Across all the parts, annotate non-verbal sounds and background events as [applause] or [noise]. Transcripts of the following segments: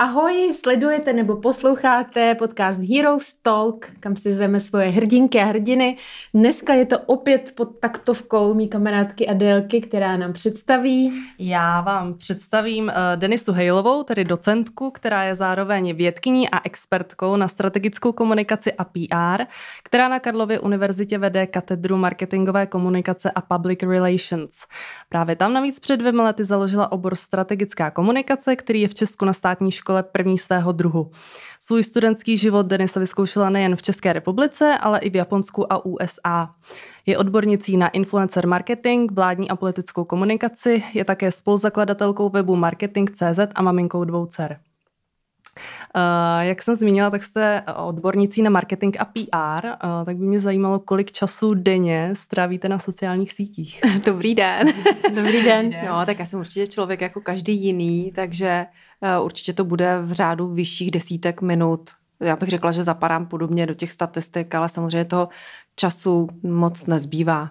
Ahoj, sledujete nebo posloucháte podcast Heroes Talk, kam si zveme svoje hrdinky a hrdiny. Dneska je to opět pod taktovkou mý kamarádky Adélky, která nám představí. Já vám představím eh, Denisu Hejlovou, tedy docentku, která je zároveň vědkyní a expertkou na strategickou komunikaci a PR, která na Karlově univerzitě vede katedru marketingové komunikace a public relations. Právě tam navíc před dvěma lety založila obor strategická komunikace, který je v Česku na státní škole škole první svého druhu. Svůj studentský život Denisa vyzkoušela nejen v České republice, ale i v Japonsku a USA. Je odbornicí na influencer marketing, vládní a politickou komunikaci, je také spoluzakladatelkou webu marketing.cz a maminkou dvou dcer. Uh, jak jsem zmínila, tak jste odbornicí na marketing a PR, uh, eh, tak by mě zajímalo, kolik času denně strávíte na sociálních sítích. Dobrý [laughs] den. Dobrý den. Dobrý den. No, tak já jsem určitě člověk jako každý jiný, takže Eh, určitě to bude v řádu vyšších desítek minut. Já bych řekla, že zapadám podobně do těch statistik, ale samozřejmě toho času moc nezbývá.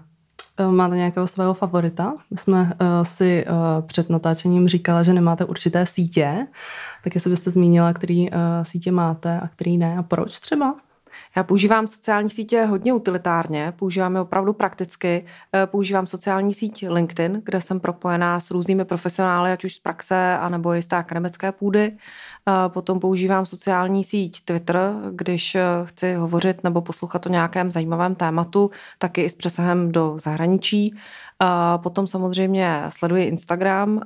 Eh, máte nějakého svého favorita? My jsme uh, si uh, před natáčením říkala, že nemáte určité sítě, tak jestli byste zmínila, který uh, sítě máte a který ne a proč třeba? Já používám sociální sítě hodně utilitárně, používám je opravdu prakticky. Eh, používám sociální síť LinkedIn, kde jsem propojená s různými profesionály, ať už z praxe, anebo i z té akademické půdy. Eh, potom používám sociální síť Twitter, když eh, chci hovořit nebo poslouchat o nějakém zajímavém tématu, taky i s přesahem do zahraničí. Potom samozřejmě sleduji Instagram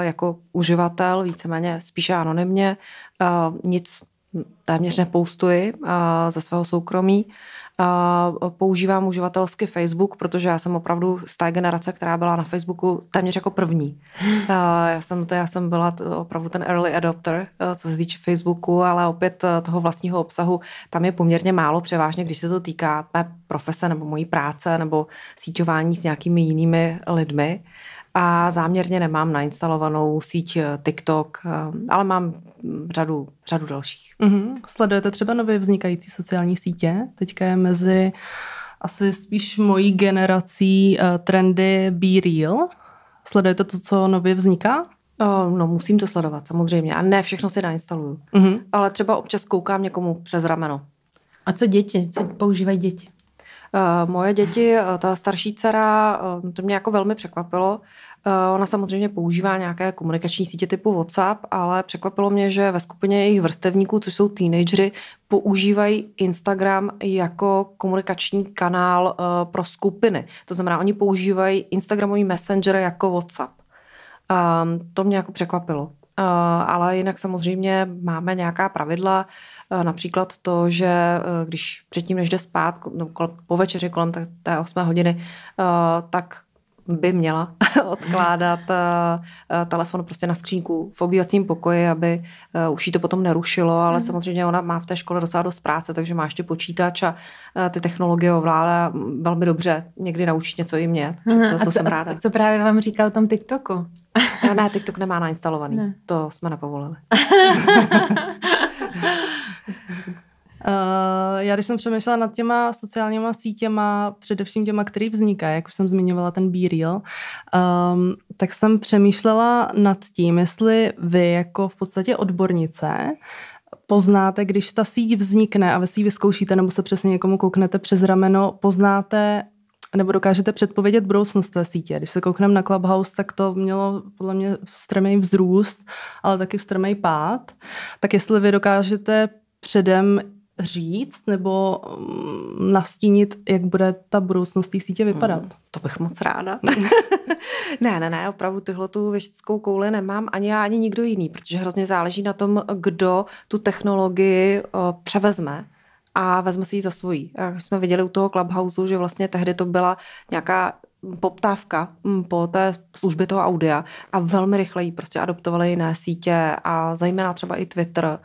jako uživatel, víceméně spíše anonymně. Nic téměř nepoustuji a ze svého soukromí. A používám uživatelsky Facebook, protože já jsem opravdu z té generace, která byla na Facebooku téměř jako první. A já jsem, to, já jsem byla opravdu ten early adopter, e, co se týče Facebooku, ale opět e, toho vlastního obsahu tam je poměrně málo, převážně když se to týká mé profese nebo mojí práce nebo síťování s nějakými jinými lidmi a záměrně nemám nainstalovanou síť e, TikTok, ale mám řadu, řadu dalších. Mm-hmm. Sledujete třeba nově vznikající sociální sítě? Teďka je mezi asi spíš mojí generací uh, trendy Be Real. Sledujete to, co nově vzniká? No, musím to sledovat, samozřejmě. A ne všechno si nainstaluju. Mm-hmm. Ale třeba občas koukám někomu přes rameno. A co děti? Co používají děti? Eh, moje děti, eh, ta starší dcera, to mě jako velmi překvapilo, Eh, ona samozřejmě používá nějaké komunikační sítě typu WhatsApp, ale překvapilo mě, že ve skupině jejich vrstevníků, což jsou teenagery, používají Instagram jako komunikační kanál eh, pro skupiny. To znamená, oni používají Instagramový messenger jako WhatsApp. Ehm, to mě jako překvapilo. Eh, ale jinak samozřejmě máme nějaká pravidla, Například to, že když předtím, než jde spát, po večeři kolem té 8 hodiny, tak by měla [laughs] odkládat eh, eh, telefon prostě na skřínku v obývacím pokoji, aby eh, už jí to potom nerušilo, ale mhm. samozřejmě ona má v té škole docela dost práce, takže má ještě počítač a ty technologie ovládá velmi dobře. Někdy naučit něco i mě, to, to co, jsem ráda. A co právě vám říká o tom TikToku? ne, TikTok nemá nainstalovaný, ne. to jsme nepovolili. [laughs] [laughs] Eh, já když jsem přemýšlela nad těma sociálníma sítěma, především těma, který vznikají, jak už jsem zmiňovala ten B-Reel, um, tak jsem přemýšlela nad tím, jestli vy jako v podstatě odbornice poznáte, když ta síť vznikne a vy si ji vyzkoušíte nebo se přesně někomu kouknete přes rameno, poznáte nebo dokážete předpovědět budoucnost té sítě. Když se koukneme na Clubhouse, tak to mělo podle mě strmý vzrůst, ale taky strmý pád. Tak jestli vy dokážete předem říct nebo mm, nastínit, jak bude ta budoucnost té sítě vypadat? Hmm, to bych moc ráda. No. [laughs] ne, ne, ne, opravdu tyhle tu věštickou kouli nemám ani já, ani nikdo jiný, protože hrozně záleží na tom, kdo tu technologii o, eh, převezme a vezme si ji za svojí. Jak jsme viděli u toho Clubhouse, že vlastně tehdy to byla nějaká poptávka mm, po té službě toho audia a velmi rychle ji prostě adoptovaly jiné sítě a zejména třeba i Twitter eh,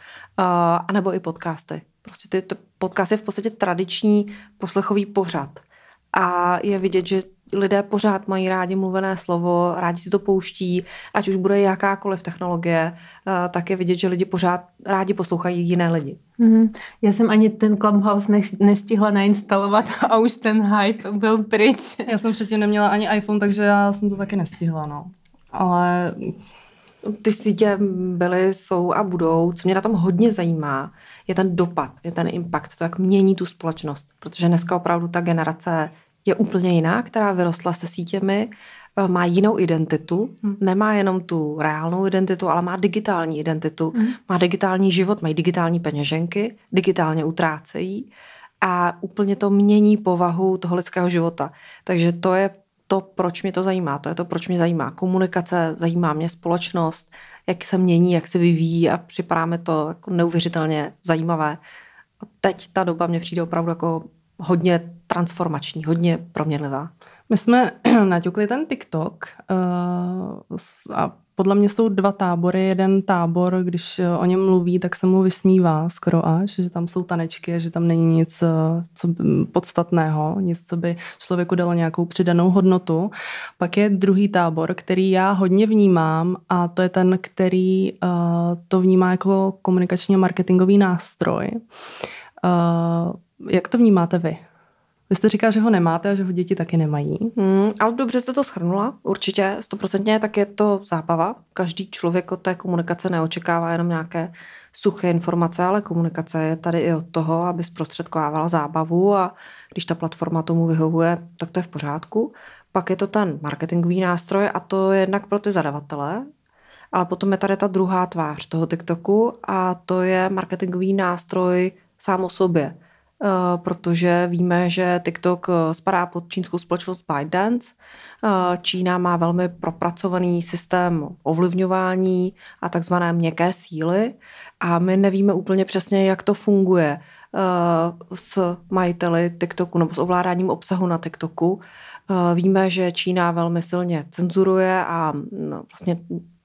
a nebo i podcasty. Prostě ty, to podcast je v podstatě tradiční poslechový pořad. A je vidět, že lidé pořád mají rádi mluvené slovo, rádi si to pouští, ať už bude jakákoliv technologie, eh, tak je vidět, že lidi pořád rádi poslouchají jiné lidi. Mm-hmm. Já jsem ani ten Clubhouse ne- nestihla nainstalovat [laughs] a už ten hype byl pryč. Já jsem předtím neměla ani iPhone, takže já jsem to taky nestihla, no. Ale ty sítě byly, jsou a budou. Co mě na tom hodně zajímá, je ten dopad, je ten impact, to, jak mění tu společnost. Protože dneska opravdu ta generace je úplně jiná, která vyrostla se sítěmi, eh, má jinou identitu, hmm. nemá jenom tu reálnou identitu, ale má digitální identitu, hmm. má digitální život, mají digitální peněženky, digitálně utrácejí a úplně to mění povahu toho lidského života. Takže to je to, proč mě to zajímá. To je to, proč mě zajímá komunikace, zajímá mě společnost, jak se mění, jak se vyvíjí a připadáme to jako neuvěřitelně zajímavé. A teď ta doba mě přijde opravdu jako hodně transformační, hodně proměnlivá. My jsme [clears throat] naťukli ten TikTok uh, a podle mě jsou dva tábory. Jeden tábor, když eh, o něm mluví, tak se mu vysmívá skoro až, že tam jsou tanečky, že tam není nic eh, co mm, podstatného, nic, co by člověku dalo nějakou přidanou hodnotu. Pak je druhý tábor, který já hodně vnímám a to je ten, který uh, to vnímá jako komunikačně marketingový nástroj. Uh, jak to vnímáte vy? Vy jste říkal, že ho nemáte a že ho děti taky nemají. Hmm, ale dobře jste to schrnula, určitě, stoprocentně, tak je to zábava. Každý člověk od té komunikace neočekává jenom nějaké suché informace, ale komunikace je tady i od toho, aby zprostředkovávala zábavu a když ta platforma tomu vyhovuje, tak to je v pořádku. Pak je to ten marketingový nástroj a to je jednak pro ty zadavatele, ale potom je tady ta druhá tvář toho TikToku a to je marketingový nástroj sám o sobě. Eh, protože víme, že TikTok eh, spadá pod čínskou společnost ByteDance. Eh, Čína má velmi propracovaný systém ovlivňování a takzvané měkké síly a my nevíme úplně přesně, jak to funguje s majiteli TikToku nebo s ovládáním obsahu na TikToku. Eh, víme, že Čína velmi silně cenzuruje a mm, vlastně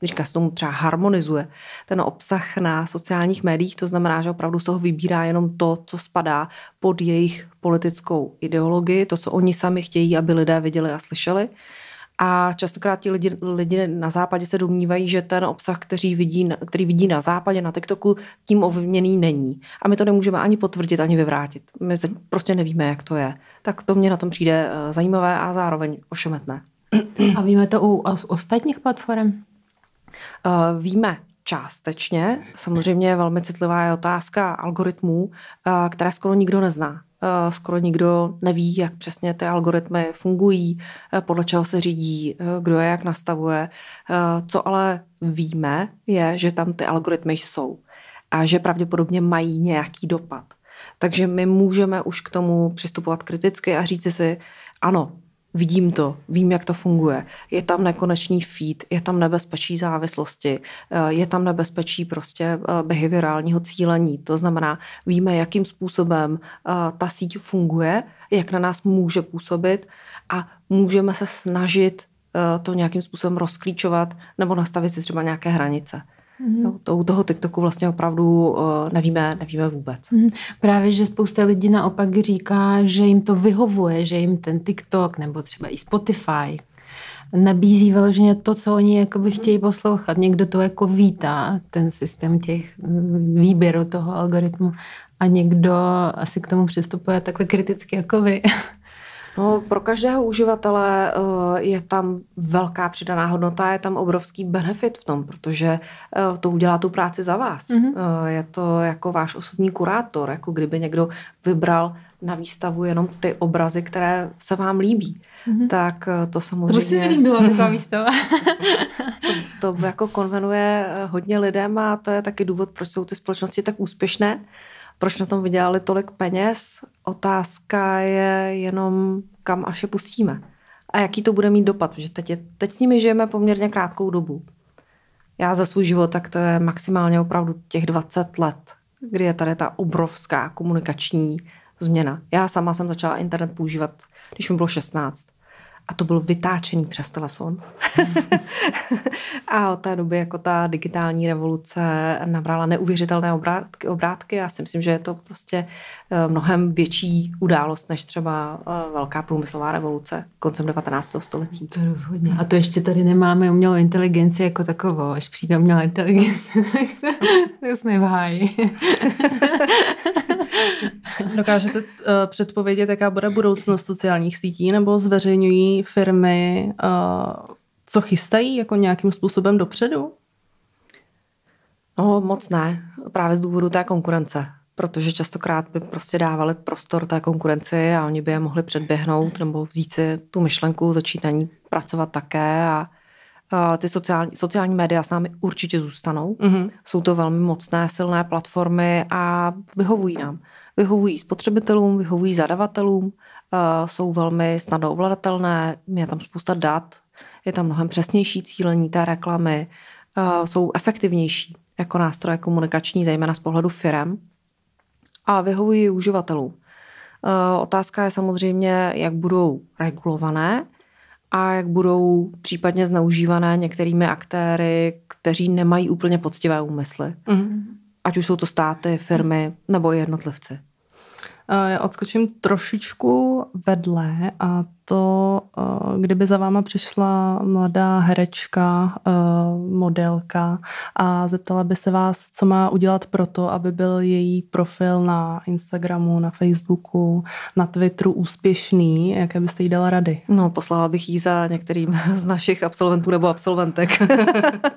říká se tomu třeba harmonizuje ten obsah na sociálních médiích, to znamená, že opravdu z toho vybírá jenom to, co spadá pod jejich politickou ideologii, to, co oni sami chtějí, aby lidé viděli a slyšeli. A častokrát ti lidi, lidi na západě se domnívají, že ten obsah, který vidí, který vidí na západě, na TikToku, tím ovlivněný není. A my to nemůžeme ani potvrdit, ani vyvrátit. My prostě nevíme, jak to je. Tak to mě na tom přijde eh, zajímavé a zároveň ošemetné. A víme to u, u ostatních platform? Uh, víme, Částečně. Samozřejmě velmi citlivá je otázka algoritmů, eh, které skoro nikdo nezná. Eh, skoro nikdo neví, jak přesně ty algoritmy fungují, eh, podle čeho se řídí, eh, kdo je jak nastavuje. Co ale víme, je, že tam ty algoritmy jsou a že pravděpodobně mají nějaký dopad. Takže my můžeme už k tomu přistupovat kriticky a říci si, ano, Vidím to, vím, jak to funguje. Je tam nekonečný feed, je tam nebezpečí závislosti, eh, je tam nebezpečí prostě eh, behaviorálního cílení. To znamená, víme, jakým způsobem eh, ta síť funguje, jak na nás může působit a můžeme se snažit to nějakým způsobem rozklíčovat nebo nastavit si třeba nějaké hranice. Mm-hmm. Jo, to u toho TikToku vlastně opravdu uh, nevíme, nevíme vůbec. Mm-hmm. Právě, že spousta lidí naopak říká, že jim to vyhovuje, že jim ten TikTok nebo třeba i Spotify nabízí vyloženě to, co oni jakoby chtějí poslouchat. Někdo to jako vítá, ten systém těch mm, výběru toho algoritmu a někdo asi k tomu přistupuje takhle kriticky jako vy. [laughs] No, pro každého uživatele eh, je tam velká přidaná hodnota, je tam obrovský benefit v tom, protože eh, to udělá tu práci za vás. Mm-hmm. Je to jako váš osobní kurátor, jako kdyby někdo vybral na výstavu jenom ty obrazy, které se vám líbí. Mm-hmm. Tak to samozřejmě... To by si byla taková [laughs] výstava. to, to jako konvenuje hodně lidem a to je taky důvod, proč jsou ty společnosti tak úspěšné, proč na tom vydělali tolik peněz? Otázka je jenom, kam až je pustíme. A jaký to bude mít dopad, protože teď, je, teď s nimi žijeme poměrně krátkou dobu. Já za svůj život, tak to je maximálně opravdu těch 20 let, kdy je tady ta obrovská komunikační změna. Já sama jsem začala internet používat, když mi bylo 16 a to bylo vytáčení přes telefon. [laughs] a od té doby jako ta digitální revoluce nabrala neuvěřitelné obrátky, obrátky. Já si myslím, že je to prostě eh, mnohem větší událost než třeba eh, velká průmyslová revoluce koncem 19. století. To rozhodně. A to ještě tady nemáme umělou inteligenci jako takovou. Až přijde umělá inteligence, [laughs] tak jsme v háji. [laughs] Dokážete uh, předpovědět, jaká bude budoucnost sociálních sítí, nebo zveřejňují firmy, uh, co chystají jako nějakým způsobem dopředu? No moc ne, právě z důvodu té konkurence protože častokrát by prostě dávali prostor té konkurenci a oni by je mohli předběhnout nebo vzít si tu myšlenku, začít na ní pracovat také a ty sociální, sociální média s námi určitě zůstanou. Mm-hmm. Jsou to velmi mocné, silné platformy a vyhovují nám. Vyhovují spotřebitelům, vyhovují zadavatelům, uh, jsou velmi snadno ovladatelné, je tam spousta dat, je tam mnohem přesnější cílení té reklamy, uh, jsou efektivnější jako nástroje komunikační, zejména z pohledu firem a vyhovují uživatelů. Uh, otázka je samozřejmě, jak budou regulované, a jak budou případně zneužívané některými aktéry, kteří nemají úplně poctivé úmysly. Mm. Ať už jsou to státy, firmy nebo jednotlivci. Já eh, odskočím trošičku vedle a to, eh, kdyby za váma přišla mladá herečka, eh, modelka a zeptala by se vás, co má udělat pro to, aby byl její profil na Instagramu, na Facebooku, na Twitteru úspěšný, jaké byste jí dala rady? No, poslala bych jí za některým z našich absolventů nebo absolventek, [laughs]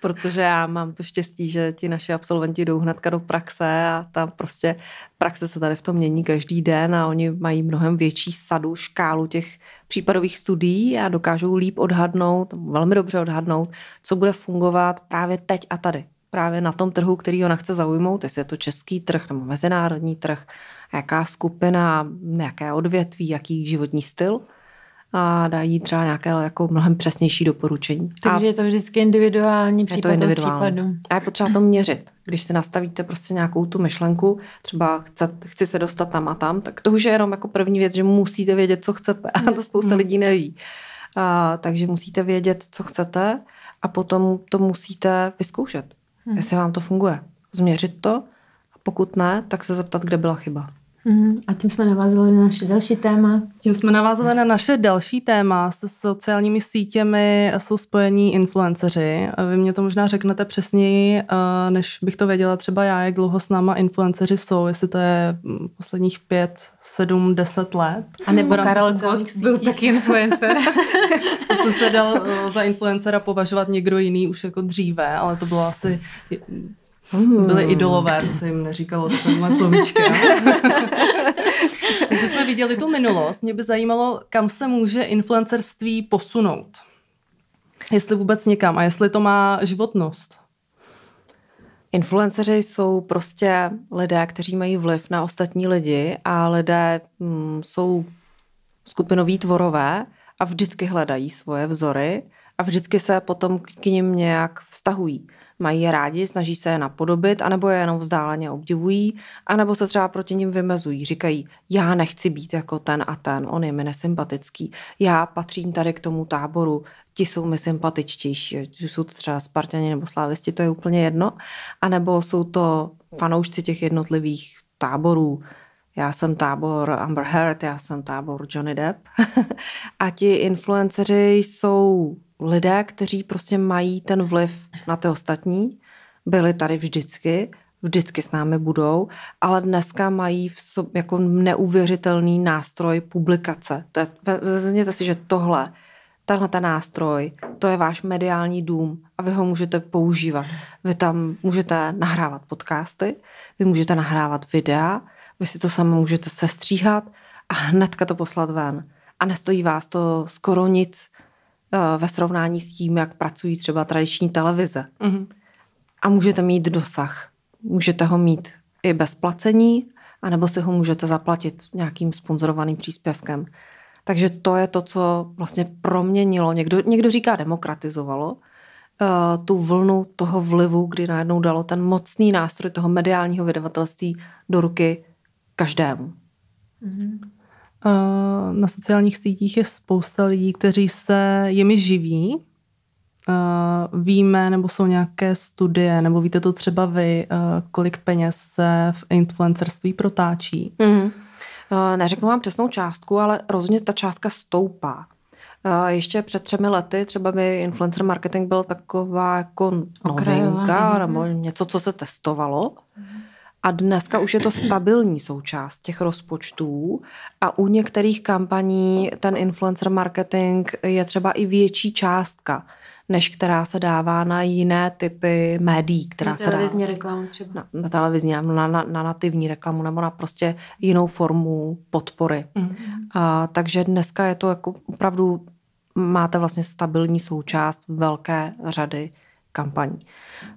protože já mám to štěstí, že ti naši absolventi jdou hnedka do praxe a tam prostě praxe se tady v tom mění každý den a oni mají mnohem větší sadu, škálu těch těch případových studií a dokážou líp odhadnout, velmi dobře odhadnout, co bude fungovat právě teď a tady. Právě na tom trhu, který ona chce zaujmout, jestli je to český trh nebo mezinárodní trh, jaká skupina, jaké odvětví, jaký životní styl – a dají třeba nějaké jako mnohem přesnější doporučení. Takže a je to vždycky individuální případ je to individuální. případu. A je potřeba to měřit. Když si nastavíte prostě nějakou tu myšlenku, třeba chce, chci se dostat tam a tam, tak to už je jenom jako první věc, že musíte vědět, co chcete. A to spousta mm. lidí neví. A, takže musíte vědět, co chcete a potom to musíte vyzkoušet, hm. jestli vám to funguje. Změřit to a pokud ne, tak se zeptat, kde byla chyba. Mhm, a tím jsme navázali na naše další téma. Tím jsme navázali na naše další téma. Se sociálními sítěmi jsou spojení influenceři. Vy mě to možná řeknete přesněji, eh, než bych to věděla třeba já, jak dlouho s náma influenceři jsou, jestli to je mm, posledních pět, sedm, deset let. A nebo Karel Gott byl taky influencer. [laughs] to se dal eh, za influencera považovat někdo jiný už jako dříve, ale to bylo asi Hmm. Byli idolové, to se jim neříkalo s tomhle slovíčkem. Takže jsme viděli tu minulost. Mě by zajímalo, kam se může influencerství posunout. Jestli vůbec někam a jestli to má životnost. Influenceři jsou prostě lidé, kteří mají vliv na ostatní lidi a lidé hm, jsou skupinoví tvorové a vždycky hledají svoje vzory a vždycky se potom k ním nějak vztahují mají je rádi, snaží se je napodobit, anebo je jenom vzdáleně obdivují, anebo se třeba proti ním vymezují, říkají, já nechci být jako ten a ten, on je mi nesympatický, já patřím tady k tomu táboru, ti jsou mi sympatičtější, že jsou to třeba Spartani nebo Slávisti, to je úplně jedno, anebo jsou to fanoušci těch jednotlivých táborů, já jsem tábor Amber Heard, já jsem tábor Johnny Depp. [laughs] a ti influenceři jsou lidé, kteří prostě mají ten vliv na ty ostatní, byli tady vždycky, vždycky s námi budou, ale dneska mají v sobě jako neuvěřitelný nástroj publikace. To vezměte si, že tohle, tenhle ten nástroj, to je váš mediální dům a vy ho můžete používat. Vy tam můžete nahrávat podcasty, vy můžete nahrávat videa, vy si to sami můžete sestříhat a hnedka to poslat ven. A nestojí vás to skoro nic, Eh, ve srovnání s tím, jak pracují třeba tradiční televize. Mm-hmm. A můžete mít dosah. Můžete ho mít i bez placení, anebo si ho můžete zaplatit nějakým sponzorovaným příspěvkem. Takže to je to, co vlastně proměnilo, někdo, někdo říká demokratizovalo, eh, tu vlnu toho vlivu, kdy najednou dalo ten mocný nástroj toho mediálního vydavatelství do ruky každému. Mm-hmm na sociálních sítích je spousta lidí, kteří se jimi živí. Víme, nebo jsou nějaké studie, nebo víte to třeba vy, kolik peněz se v influencerství protáčí? Mm. Neřeknu vám přesnou částku, ale rozhodně ta částka stoupá. Ještě před třemi lety třeba by influencer marketing byl taková jako novinka mhm. nebo něco, co se testovalo. Mm. A dneska už je to stabilní součást těch rozpočtů a u některých kampaní ten influencer marketing je třeba i větší částka, než která se dává na jiné typy médií, která na se dává. televizní reklamu třeba. Na, na televizní, na, na, na nativní reklamu nebo na prostě jinou formu podpory. Mm. A, takže dneska je to jako opravdu, máte vlastně stabilní součást velké řady kampaní.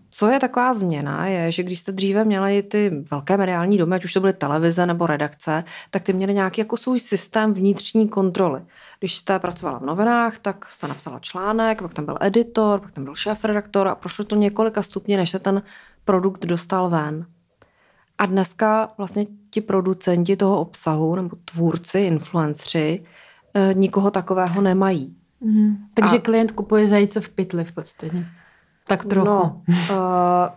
Co je taková změna, je, že když jste dříve měli ty velké mediální domy, ať už to byly televize nebo redakce, tak ty měly nějaký jako svůj systém vnitřní kontroly. Když jste pracovala v novinách, tak jste napsala článek, pak tam byl editor, pak tam byl šéf-redaktor a prošlo to několika stupně, než se ten produkt dostal ven. A dneska vlastně ti producenti toho obsahu nebo tvůrci, influenceri, eh, nikoho takového nemají. Mm, takže a... klient kupuje zajíce v pytli v podstatě. Tak no, trochu. No, uh,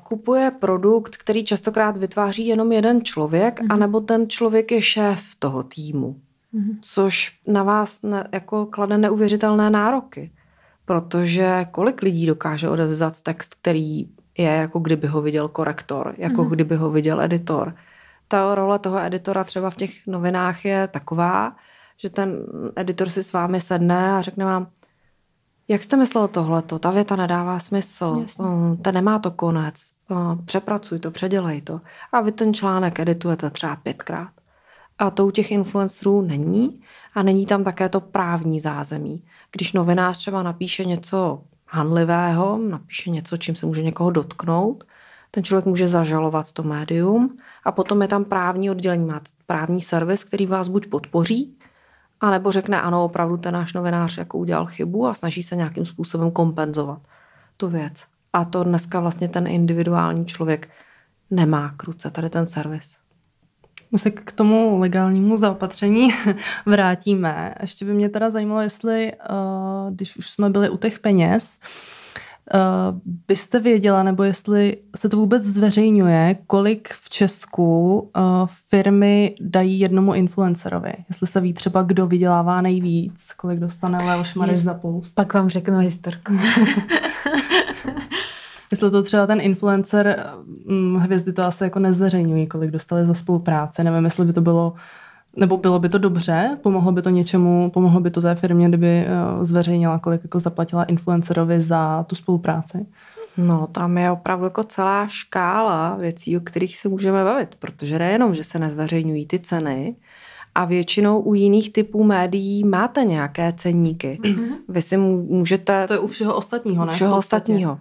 kupuje produkt, který častokrát vytváří jenom jeden člověk, mm-hmm. anebo ten člověk je šéf toho týmu, mm-hmm. což na vás ne, jako klade neuvěřitelné nároky, protože kolik lidí dokáže odevzat text, který je jako kdyby ho viděl korektor, jako mm-hmm. kdyby ho viděl editor. Ta role toho editora třeba v těch novinách je taková, že ten editor si s vámi sedne a řekne vám, jak jste myslel tohleto? Ta věta nedává smysl, Jasně. Mm, ta nemá to konec, mm, přepracuj to, předělej to. A vy ten článek editujete třeba pětkrát. A to u těch influencerů není a není tam také to právní zázemí. Když novinář třeba napíše něco hanlivého, napíše něco, čím se může někoho dotknout, ten člověk může zažalovat to médium a potom je tam právní oddělení, má právní servis, který vás buď podpoří, a nebo řekne, ano, opravdu ten náš novinář jako udělal chybu a snaží se nějakým způsobem kompenzovat tu věc. A to dneska vlastně ten individuální člověk nemá k ruce, tady ten servis. My se k tomu legálnímu zaopatření [laughs] vrátíme. Ještě by mě teda zajímalo, jestli, eh, když už jsme byli u těch peněz, Eh, byste věděla, nebo jestli se to vůbec zveřejňuje, kolik v Česku uh, firmy dají jednomu influencerovi? Jestli se ví třeba, kdo vydělává nejvíc, kolik dostane Leoš Mareš za post? Pak vám řeknu historku. [laughs] jestli to třeba ten influencer, eh, hm, hvězdy to asi jako nezveřejňují, kolik dostali za spolupráce, nevím, jestli by to bylo nebo bylo by to dobře, pomohlo by to něčemu, pomohlo by to té firmě, kdyby eh, zveřejnila, kolik jako zaplatila influencerovi za tu spolupráci? No, tam je opravdu jako celá škála věcí, o kterých se můžeme bavit, protože nejenom, že se nezveřejňují ty ceny, a většinou u jiných typů médií máte nějaké ceníky. Mm-hmm. Vy si můžete... To je u všeho ostatního, ne? U všeho ostatního.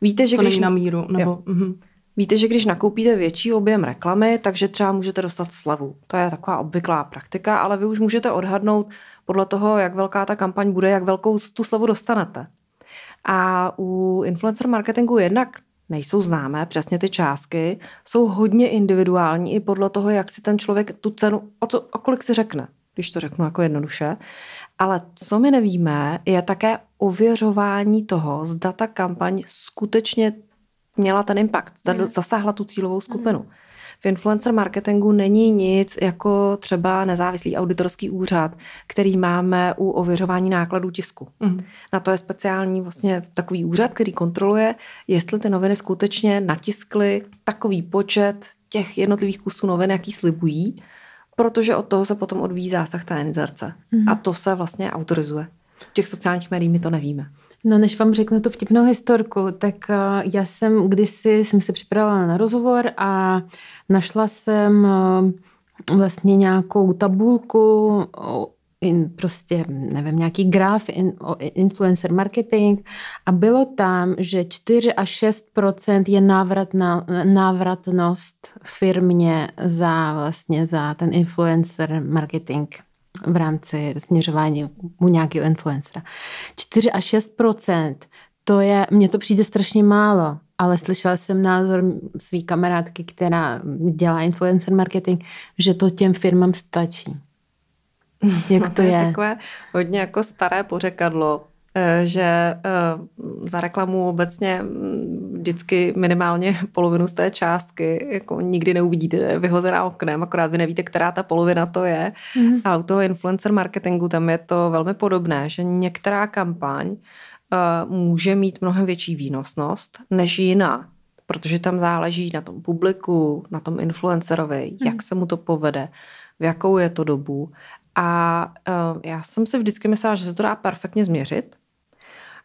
Víte, že Co když... na míru, nebo... Jo. Mm-hmm. Víte, že když nakoupíte větší objem reklamy, takže třeba můžete dostat slevu. To je taková obvyklá praktika, ale vy už můžete odhadnout podle toho, jak velká ta kampaň bude, jak velkou tu slevu dostanete. A u influencer marketingu jednak nejsou známé přesně ty částky, jsou hodně individuální i podle toho, jak si ten člověk tu cenu, o, co, o kolik si řekne, když to řeknu jako jednoduše. Ale co my nevíme, je také ověřování toho, zda ta kampaň skutečně měla ten impact, mm. zasáhla tu cílovou mhm. skupinu. Mm. V influencer marketingu není nic jako třeba nezávislý auditorský úřad, který máme u ověřování nákladů tisku. Mm. Na to je speciální vlastně takový úřad, který kontroluje, jestli ty noviny skutečně natiskly takový počet těch jednotlivých kusů novin, jaký slibují, protože od toho se potom odvíjí zásah té inzerce. Mm. A to se vlastně autorizuje. V těch sociálních médiích my to nevíme. No než vám řeknu tu vtipnou historku, tak eh, já jsem kdysi jsem se připravila na rozhovor a našla jsem eh, vlastně nějakou tabulku in, prostě, nevím, nějaký graf in, o influencer marketing a bylo tam, že 4 až 6 je návratná, návratnost firmě za vlastně za ten influencer marketing v rámci směřování u nějakého influencera. 4 až 6 to je, mně to přijde strašně málo, ale slyšela jsem názor své kamarádky, která dělá influencer marketing, že to těm firmám stačí. Jak [laughs] to je? To je takové hodně jako staré pořekadlo, Eh, že eh, za reklamu obecně mm, vždycky minimálně [laughs] polovinu z té částky jako nikdy neuvidíte vyhozená oknem, akorát vy nevíte, která ta polovina to je. Mm. A u toho influencer marketingu tam je to velmi podobné, že některá kampaň eh, může mít mnohem větší výnosnost než jiná protože tam záleží na tom publiku, na tom influencerovi, mhm. jak se mu to povede, v jakou je to dobu. A já jsem si vždycky myslela, že se to dá perfektně změřit,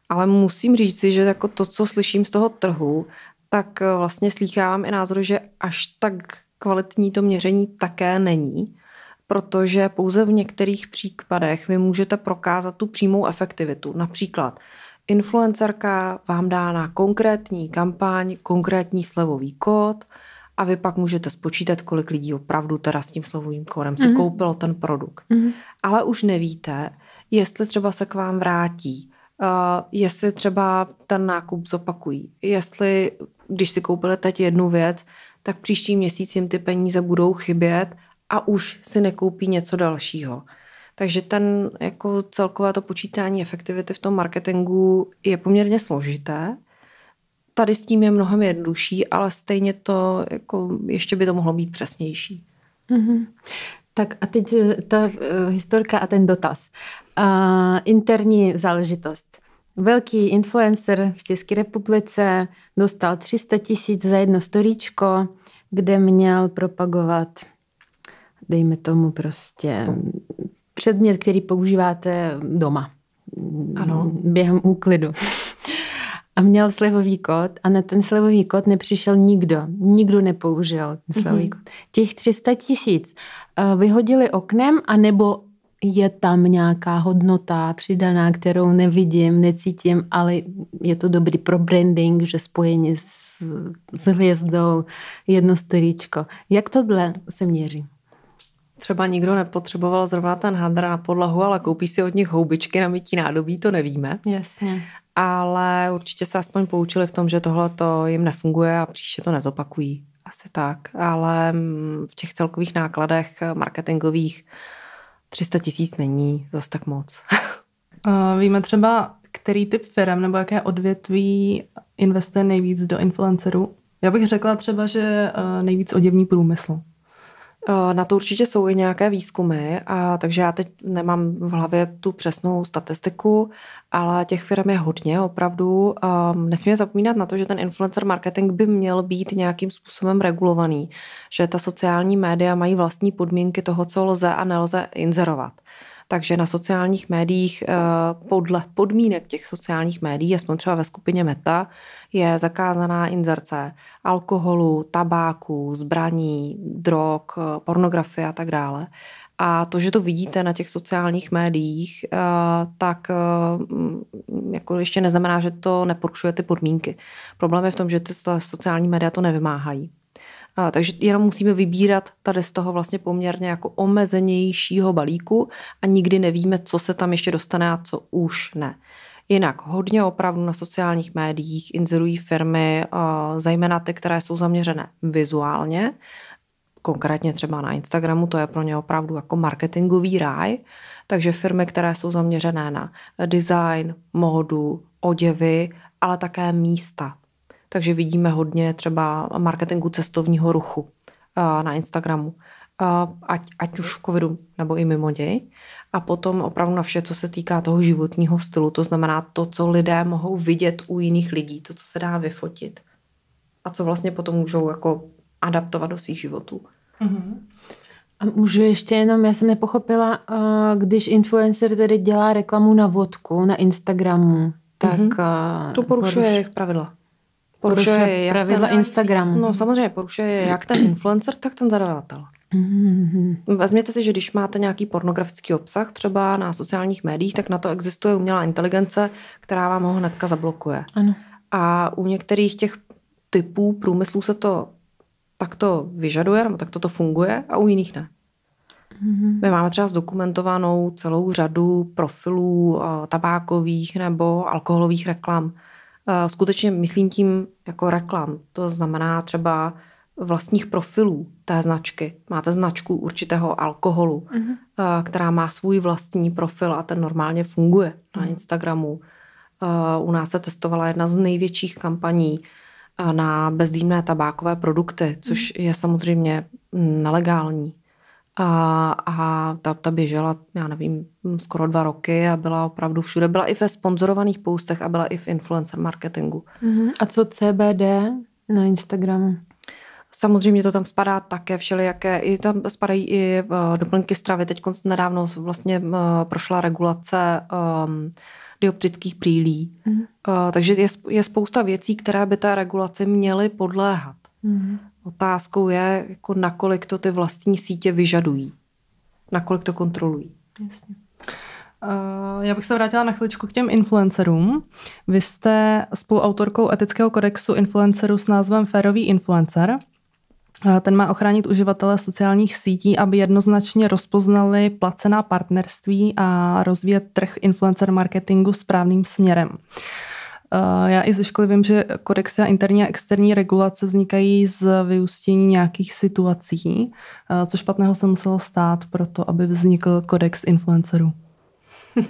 ale musím si, že jako to, co slyším z toho trhu, tak eh, vlastně slýchám i názor, že až tak kvalitní to měření také není, protože pouze v některých případech vy můžete prokázat tu přímou efektivitu. Například influencerka vám dá na konkrétní kampaň konkrétní slevový kód a vy pak můžete spočítat, kolik lidí opravdu teda s tím slevovým kódem si mm-hmm. koupilo ten produkt. Mm-hmm. Ale už nevíte, jestli třeba se k vám vrátí jestli třeba ten nákup zopakují. Jestli, když si koupili teď jednu věc, tak příští měsíc jim ty peníze budou chybět a už si nekoupí něco dalšího. Takže ten jako celkové to počítání efektivity v tom marketingu je poměrně složité. Tady s tím je mnohem jednodušší, ale stejně to jako ještě by to mohlo být přesnější. Mm-hmm. Tak a teď eh, ta uh, historka a ten dotaz interní záležitost. Velký influencer v České republice dostal 300 tisíc za jedno storíčko, kde měl propagovat, dejme tomu prostě, předmět, který používáte doma. Ano. Během úklidu. A měl slevový kód a na ten slevový kód nepřišel nikdo. Nikdo nepoužil ten slevový mm-hmm. kód. Těch 300 tisíc eh, vyhodili oknem a nebo je tam nějaká hodnota přidaná, kterou nevidím, necítím, ale je to dobrý pro branding, že spojení s, s hvězdou, jedno storíčko. Jak tohle se měří? Třeba nikdo nepotřeboval zrovna ten hadr na podlahu, ale koupí si od nich houbičky na mytí nádobí, to nevíme. Jasně. Ale určitě se aspoň poučili v tom, že tohle to jim nefunguje a příště to nezopakují. Asi tak, ale mm, v těch celkových nákladech marketingových 300 tisíc není zas tak moc. [laughs] Eh, víme třeba, který typ firm nebo jaké odvětví investuje nejvíc do influencerů? Já bych řekla třeba, že eh, nejvíc oděvní průmysl. Eh, na to určitě jsou i nějaké výzkumy, a takže já teď nemám v hlavě tu přesnou statistiku, ale těch firm je hodně opravdu. Um, nesmíme zapomínat na to, že ten influencer marketing by měl být nějakým způsobem regulovaný, že ta sociální média mají vlastní podmínky toho, co lze a nelze inzerovat. Takže na sociálních médiích eh, podle podmínek těch sociálních médií, aspoň třeba ve skupině Meta, je zakázaná inzerce alkoholu, tabáku, zbraní, drog, eh, pornografie a tak dále. A to, že to vidíte na těch sociálních médiích, eh, tak mm, jako ještě neznamená, že to neporušuje ty podmínky. Problém je v tom, že ty sociální média to nevymáhají. A, takže jenom musíme vybírat tady z toho vlastně poměrně jako omezenějšího balíku a nikdy nevíme, co se tam ještě dostane a co už ne. Jinak hodně opravdu na sociálních médiích inzerují firmy, zejména ty, které jsou zaměřené vizuálně, konkrétně třeba na Instagramu, to je pro ně opravdu jako marketingový ráj, takže firmy, které jsou zaměřené na design, módu, oděvy, ale také místa, takže vidíme hodně třeba marketingu cestovního ruchu eh, na Instagramu eh, ať, ať už v covidu nebo i mimo děj. A potom opravdu na vše, co se týká toho životního stylu, to znamená to, co lidé mohou vidět u jiných lidí, to, co se dá vyfotit a co vlastně potom můžou jako adaptovat do svých životů. Mm-hmm. A můžu ještě jenom, já jsem nepochopila, eh, když influencer tedy dělá reklamu na vodku na Instagramu, tak... Mm-hmm. To porušuje poruš... jejich pravidla. Porušuje pravidla Instagramu. No samozřejmě, porušuje jak ten influencer, tak ten zadavatel. Mm-hmm. Vezměte si, že když máte nějaký pornografický obsah třeba na sociálních médiích, tak na to existuje umělá inteligence, která vám ho hnedka zablokuje. Ano. A u některých těch typů průmyslů se to takto vyžaduje, nebo takto to funguje a u jiných ne. Mm-hmm. My máme třeba zdokumentovanou celou řadu profilů eh, tabákových nebo alkoholových reklam, Eh, skutečně myslím tím jako reklam. To znamená třeba vlastních profilů té značky. Máte značku určitého alkoholu, uh-huh. která má svůj vlastní profil a ten normálně funguje uh-huh. na mhm. Instagramu. Eh, u nás se testovala jedna z největších kampaní na bezdýmné tabákové produkty, což uh-huh. je samozřejmě mm, nelegální. A, a ta, ta běžela, já nevím, skoro dva roky a byla opravdu všude. Byla i ve sponzorovaných postech a byla i v influencer marketingu. Uh-huh. A co CBD na Instagramu? Samozřejmě to tam spadá také všelijaké, i tam spadají i uh, doplňky stravy. Teď nedávno vlastně uh, prošla regulace um, dioptrických Uh-huh. Uh, takže je, je spousta věcí, které by té regulaci měly podléhat. Uh-huh. Otázkou je, jako nakolik to ty vlastní sítě vyžadují, nakolik to kontrolují. Jasně. Eh, já bych se vrátila na chviličku k těm influencerům. Vy jste spoluautorkou etického kodexu influencerů s názvem Férový influencer. Eh, ten má ochránit uživatele sociálních sítí, aby jednoznačně rozpoznali placená partnerství a rozvíjet trh influencer marketingu správným směrem. Eh, já i ze školy vím, že kodexy a interní a externí regulace vznikají z vyústění nějakých situací. Eh, Co špatného se muselo stát pro to, aby vznikl kodex influencerů? [laughs]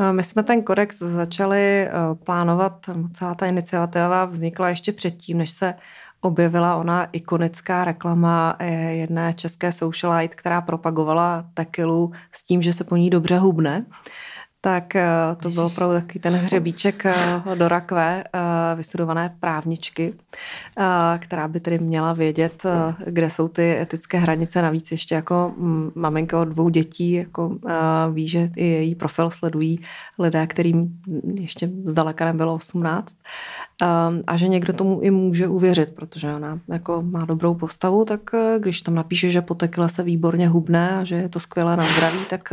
Eh, my jsme ten kodex začali plánovat, celá ta iniciativa vznikla ještě předtím, než se objevila ona ikonická reklama jedné české socialite, která propagovala tekilu s tím, že se po ní dobře hubne tak eh, to byl opravdu takový ten hřebíček eh, do rakve eh, vysudované právničky, která by tedy měla vědět, kde jsou ty etické hranice. Navíc ještě jako mm, maminka od dvou dětí jako ví, že i její profil sledují lidé, kterým ještě zdaleka nebylo 18. A že někdo tomu i může uvěřit, protože ona jako má dobrou postavu, tak když tam napíše, že potekla se výborně hubné a že je to skvělé na zdraví, tak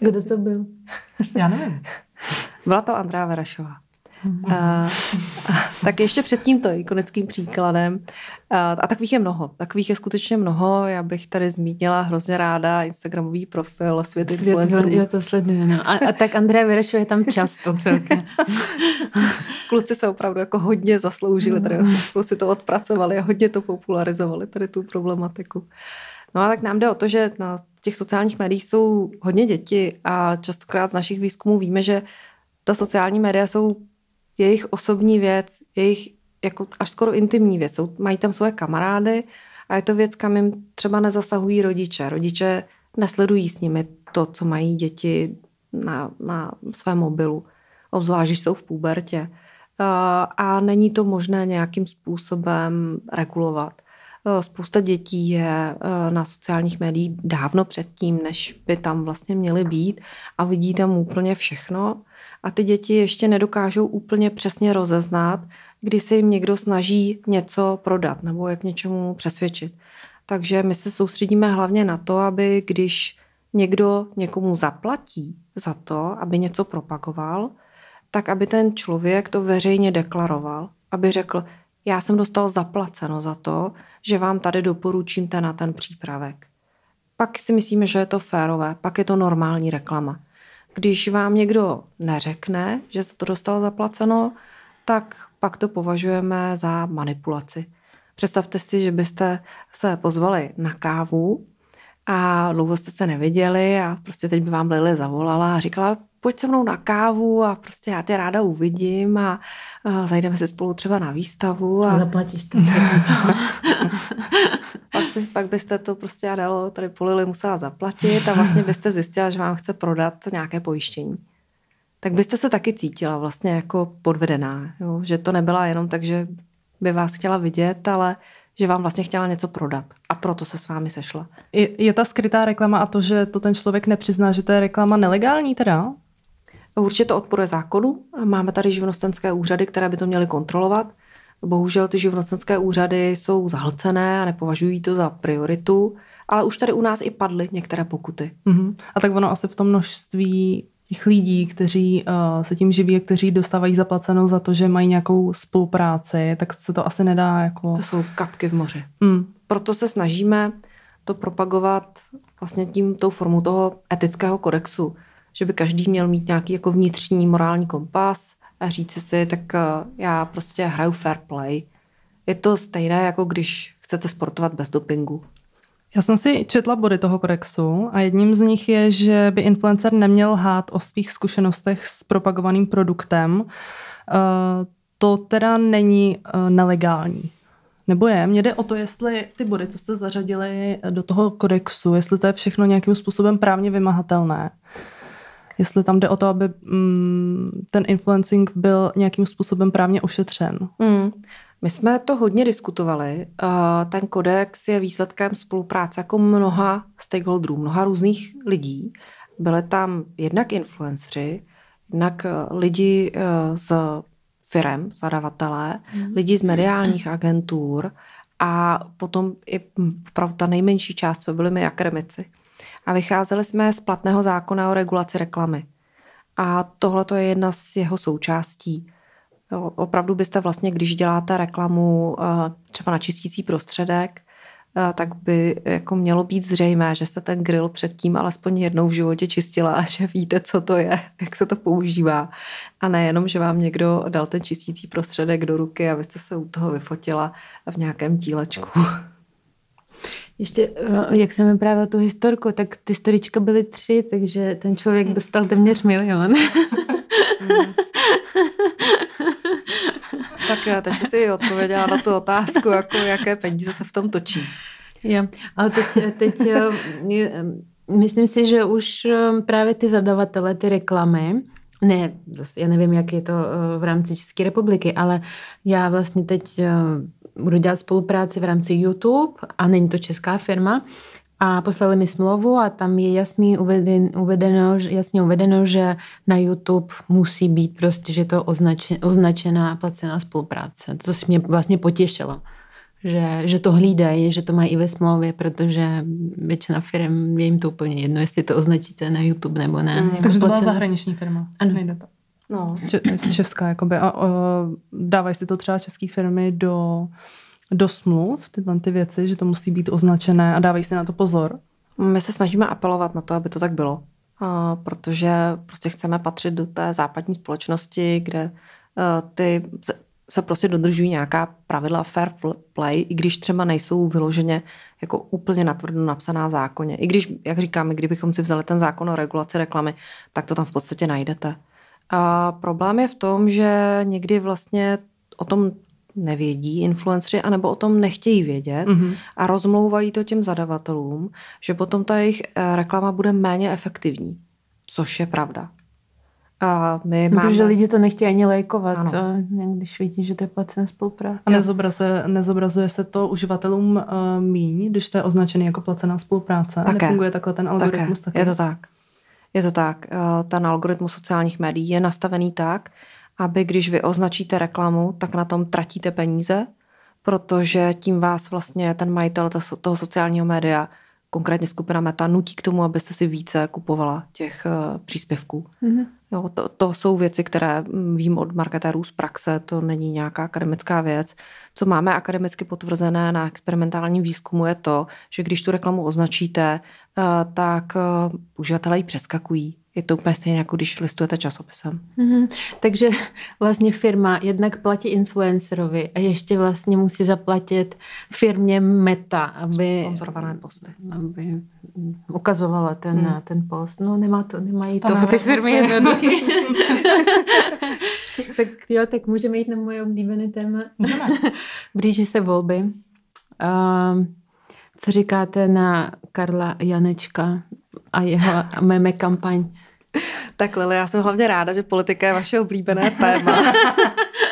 kdo to byl? [laughs] Já nevím. Byla to Andrá Verašová. Uh, mhm. eh, [laughs] tak ještě před tímto ikonickým příkladem, uh, a takových je mnoho, takových je skutečně mnoho, já bych tady zmínila hrozně ráda Instagramový profil Svět, Svět influencerů. Já to sleduju, no. a, a tak Andrea Vyrašuje je tam často celkem. [laughs] Kluci se opravdu jako hodně zasloužili, tady mhm. si to odpracovali a hodně to popularizovali, tady tu problematiku. No a tak nám jde o to, že na těch sociálních médiích jsou hodně děti a častokrát z našich výzkumů víme, že ta sociální média jsou jejich osobní věc, jejich jako až skoro intimní věc. Jsou, mají tam svoje kamarády a je to věc, kam jim třeba nezasahují rodiče. Rodiče nesledují s nimi to, co mají děti na, na svém mobilu, obzvlášť, když jsou v pubertě. A není to možné nějakým způsobem regulovat. Eh, spousta dětí je eh, na sociálních médiích dávno předtím, než by tam vlastně měly být a vidí tam úplně všechno. A ty děti ještě nedokážou úplně přesně rozeznat, kdy se jim někdo snaží něco prodat nebo jak něčemu přesvědčit. Takže my se soustředíme hlavně na to, aby když někdo někomu zaplatí za to, aby něco propagoval, tak aby ten člověk to veřejně deklaroval, aby řekl, já jsem dostal zaplaceno za to, že vám tady doporučím ten na ten přípravek. Pak si myslíme, že je to férové, pak je to normální reklama. Když vám někdo neřekne, že se to dostal zaplaceno, tak pak to považujeme za manipulaci. Představte si, že byste se pozvali na kávu a dlouho jste se neviděli a prostě teď by vám Lily zavolala a říkala, pojď se mnou na kávu a prostě já tě ráda uvidím a, a zajdeme se spolu třeba na výstavu. A, a zaplatíš to. [laughs] [laughs] pak, by, pak byste to prostě já dalo, tady polili musela zaplatit a vlastně byste zjistila, že vám chce prodat nějaké pojištění. Tak byste se taky cítila vlastně jako podvedená, jo? že to nebyla jenom tak, že by vás chtěla vidět, ale že vám vlastně chtěla něco prodat a proto se s vámi sešla. Je, je ta skrytá reklama a to, že to ten člověk nepřizná, že to je reklama nelegální teda? Určitě to odporuje zákonu. Máme tady živnostenské úřady, které by to měly kontrolovat. Bohužel ty živnostenské úřady jsou zahlcené a nepovažují to za prioritu, ale už tady u nás i padly některé pokuty. Mm-hmm. A tak ono asi v tom množství těch lidí, kteří uh, se tím živí a kteří dostávají zaplaceno za to, že mají nějakou spolupráci, tak se to asi nedá jako... To jsou kapky v moři. Mm. Proto se snažíme to propagovat vlastně tím tou formou toho etického kodexu že by každý měl mít nějaký jako vnitřní morální kompas a říct si, tak eh, já prostě hraju fair play. Je to stejné, jako když chcete sportovat bez dopingu. Já jsem si četla body toho kodexu a jedním z nich je, že by influencer neměl hát o svých zkušenostech s propagovaným produktem. Eh, to teda není eh, nelegální. Nebo je? Mně jde o to, jestli ty body, co jste zařadili do toho kodexu, jestli to je všechno nějakým způsobem právně vymahatelné jestli tam jde o to, aby mm, ten influencing byl nějakým způsobem právně ošetřen. Mm. My jsme to hodně diskutovali. Eh, ten kodex je výsledkem spolupráce jako mnoha stakeholderů, mnoha různých lidí. Byly tam jednak influencři, jednak eh, lidi eh, z firem, zadavatelé, mm. lidi z mediálních agentur a potom i hm, opravdu ta nejmenší část byly my akademici a vycházeli jsme z platného zákona o regulaci reklamy. A tohle je jedna z jeho součástí. opravdu byste vlastně, když děláte reklamu eh, třeba na čistící prostředek, eh, tak by jako mělo být zřejmé, že jste ten grill předtím alespoň jednou v životě čistila a že víte, co to je, [laughs] jak se to používá. A nejenom, že vám někdo dal ten čistící prostředek do ruky a vy jste se u toho vyfotila v nějakém tílečku. [laughs] Ještě, eh, jak jsem vyprávěl tu historku, tak ty storička byly tři, takže ten člověk dostal téměř milion. Hmm. tak já, teď jsi si odpověděla na tu otázku, jako jaké peníze se v tom točí. Jo, ale teď, teď eh, eh, myslím si, že už právě ty zadavatele, ty reklamy, ne, já nevím, jak je to v rámci České republiky, ale já vlastně teď budu dělat spolupráci v rámci YouTube a není to česká firma. A poslali mi smlouvu a tam je jasný uveden, uvedeno, jasně uvedeno, že na YouTube musí být prostě, že to označen, označená placená spolupráce. se mě vlastně potěšilo, že, že to hlídají, že to mají i ve smlouvě, protože většina firm je jim to úplně jedno, jestli to označíte na YouTube nebo ne. Mm, jako takže to byla zahraniční firma. Ano. Nejde to. No, z, Č- z Česka, jakoby. A, a dávají si to třeba české firmy do, do smluv, tyhle ty věci, že to musí být označené a dávají si na to pozor? My se snažíme apelovat na to, aby to tak bylo. A protože prostě chceme patřit do té západní společnosti, kde e, ty se prostě dodržují nějaká pravidla fair play, i když třeba nejsou vyloženě jako úplně natvrdo napsaná v zákoně. I když, jak říkáme, kdybychom si vzali ten zákon o regulaci reklamy, tak to tam v podstatě najdete. A problém je v tom, že někdy vlastně o tom nevědí influenceri, anebo o tom nechtějí vědět mm-hmm. a rozmlouvají to těm zadavatelům, že potom ta jejich eh, reklama bude méně efektivní, což je pravda. A my no, máme... Protože lidi to nechtějí ani lajkovat, ano. když vidí, že to je placená spolupráce. A nezobrazuje, nezobrazuje se to uživatelům uh, míň, když to je označený jako placená spolupráce. Také. Nefunguje takhle ten algoritmus také. také. Je to tak. Je to tak. Eh, ten algoritmus sociálních médií je nastavený tak, aby když vy označíte reklamu, tak na tom tratíte peníze, protože tím vás vlastně ten majitel toho sociálního média konkrétně skupina Meta nutí k tomu, abyste si více kupovala těch eh, příspěvků. Mm-hmm. Jo, to, to jsou věci, které mm, vím od marketérů z praxe, to není nějaká akademická věc. Co máme akademicky potvrzené na experimentálním výzkumu je to, že když tu reklamu označíte, eh, tak eh, uživatelé ji přeskakují je to úplně stejné, jako když listujete časopisem. Mm-hmm. Takže vlastně firma jednak platí influencerovi a ještě vlastně musí zaplatit firmě Meta, aby... posty. Aby ukazovala ten, mm. ten post. No nemá to, nemají to, to ty firmy jednoduché. [laughs] tak jo, tak můžeme jít na moje oblíbené téma. [laughs] Blíží se volby. Uh, co říkáte na Karla Janečka a jeho meme kampaň? Tak Lili, já jsem hlavně ráda, že politika je vaše oblíbené téma. [laughs]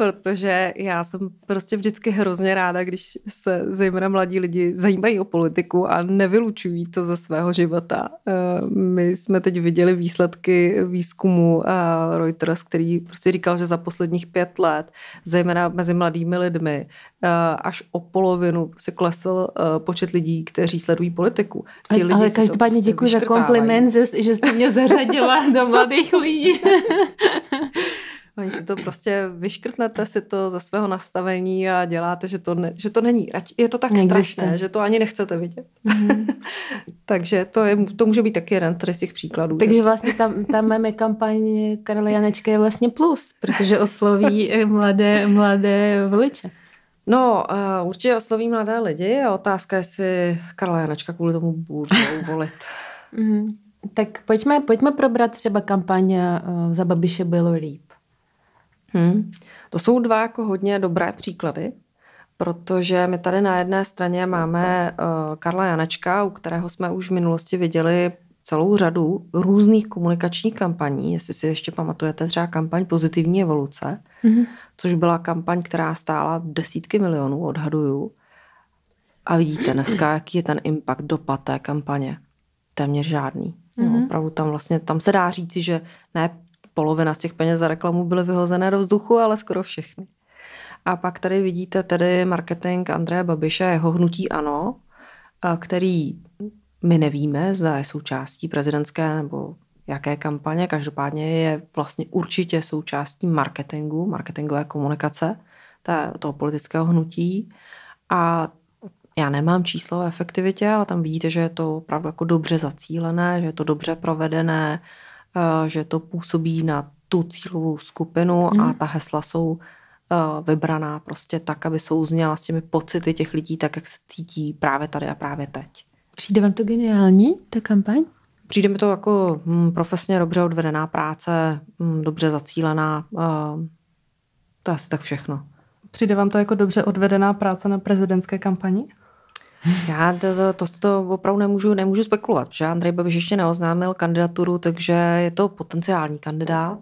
protože já jsem prostě vždycky hrozně ráda, když se zejména mladí lidi zajímají o politiku a nevylučují to ze svého života. Eh, my jsme teď viděli výsledky výzkumu eh, Reuters, který prostě říkal, že za posledních pět let, zejména mezi mladými lidmi, eh, až o polovinu se klesl počet lidí, kteří sledují politiku. Ti lidi Ale každopádně prostě děkuji za kompliment, že jste mě zařadila do mladých lidí. [laughs] Oni si to prostě vyškrtnete si to ze svého nastavení a děláte, že to, ne, že to není. Je to tak Neexistuje. strašné, že to ani nechcete vidět. Mm. [laughs] Takže to, je, to může být taky jeden z těch příkladů. Takže že? vlastně tam, ta meme kampaň Karla Janečka je vlastně plus, protože osloví mladé, mladé voliče. No, uh, určitě osloví mladé lidi a otázka, jestli Karla Janečka kvůli tomu budou [laughs] volit. mm. Tak pojďme, pojďme probrat třeba kampaň uh, Za Babiše bylo líp. Hmm. To jsou dva jako hodně dobré příklady, protože my tady na jedné straně máme eh, Karla Janečka, u kterého jsme už v minulosti viděli celou řadu různých komunikačních kampaní. Jestli si ještě pamatujete třeba kampaň Pozitivní evoluce, mm-hmm. což byla kampaň, která stála desítky milionů, odhaduju. A vidíte dneska, jaký je ten impact, dopad té kampaně. Téměř žádný. Mm-hmm. No, mhm. opravdu tam vlastně, tam se dá říci, že ne polovina z těch peněz za reklamu byly vyhozené do vzduchu, ale skoro všechny. A pak tady vidíte tedy marketing Andreje Babiše, jeho hnutí ANO, který my nevíme, zda je součástí prezidentské nebo jaké kampaně, každopádně je vlastně určitě součástí marketingu, marketingové komunikace toho politického hnutí a já nemám číslo o efektivitě, ale tam vidíte, že je to opravdu jako dobře zacílené, že je to dobře provedené, Eh, že to působí na tu cílovou skupinu hmm. a mhm. ta hesla jsou eh, vybraná prostě tak, aby souzněla s těmi pocity těch lidí, tak jak se cítí právě tady a právě teď. Přijde vám to geniální, ta kampaň? Přijde mi to jako hm, profesně dobře odvedená práce, hm, dobře zacílená. Eh, to je asi tak všechno. Přijde vám to jako dobře odvedená práce na prezidentské kampani? Já to, to, to opravdu nemůžu, nemůžu spekulovat, že Andrej Babiš ještě neoznámil kandidaturu, takže je to potenciální kandidát.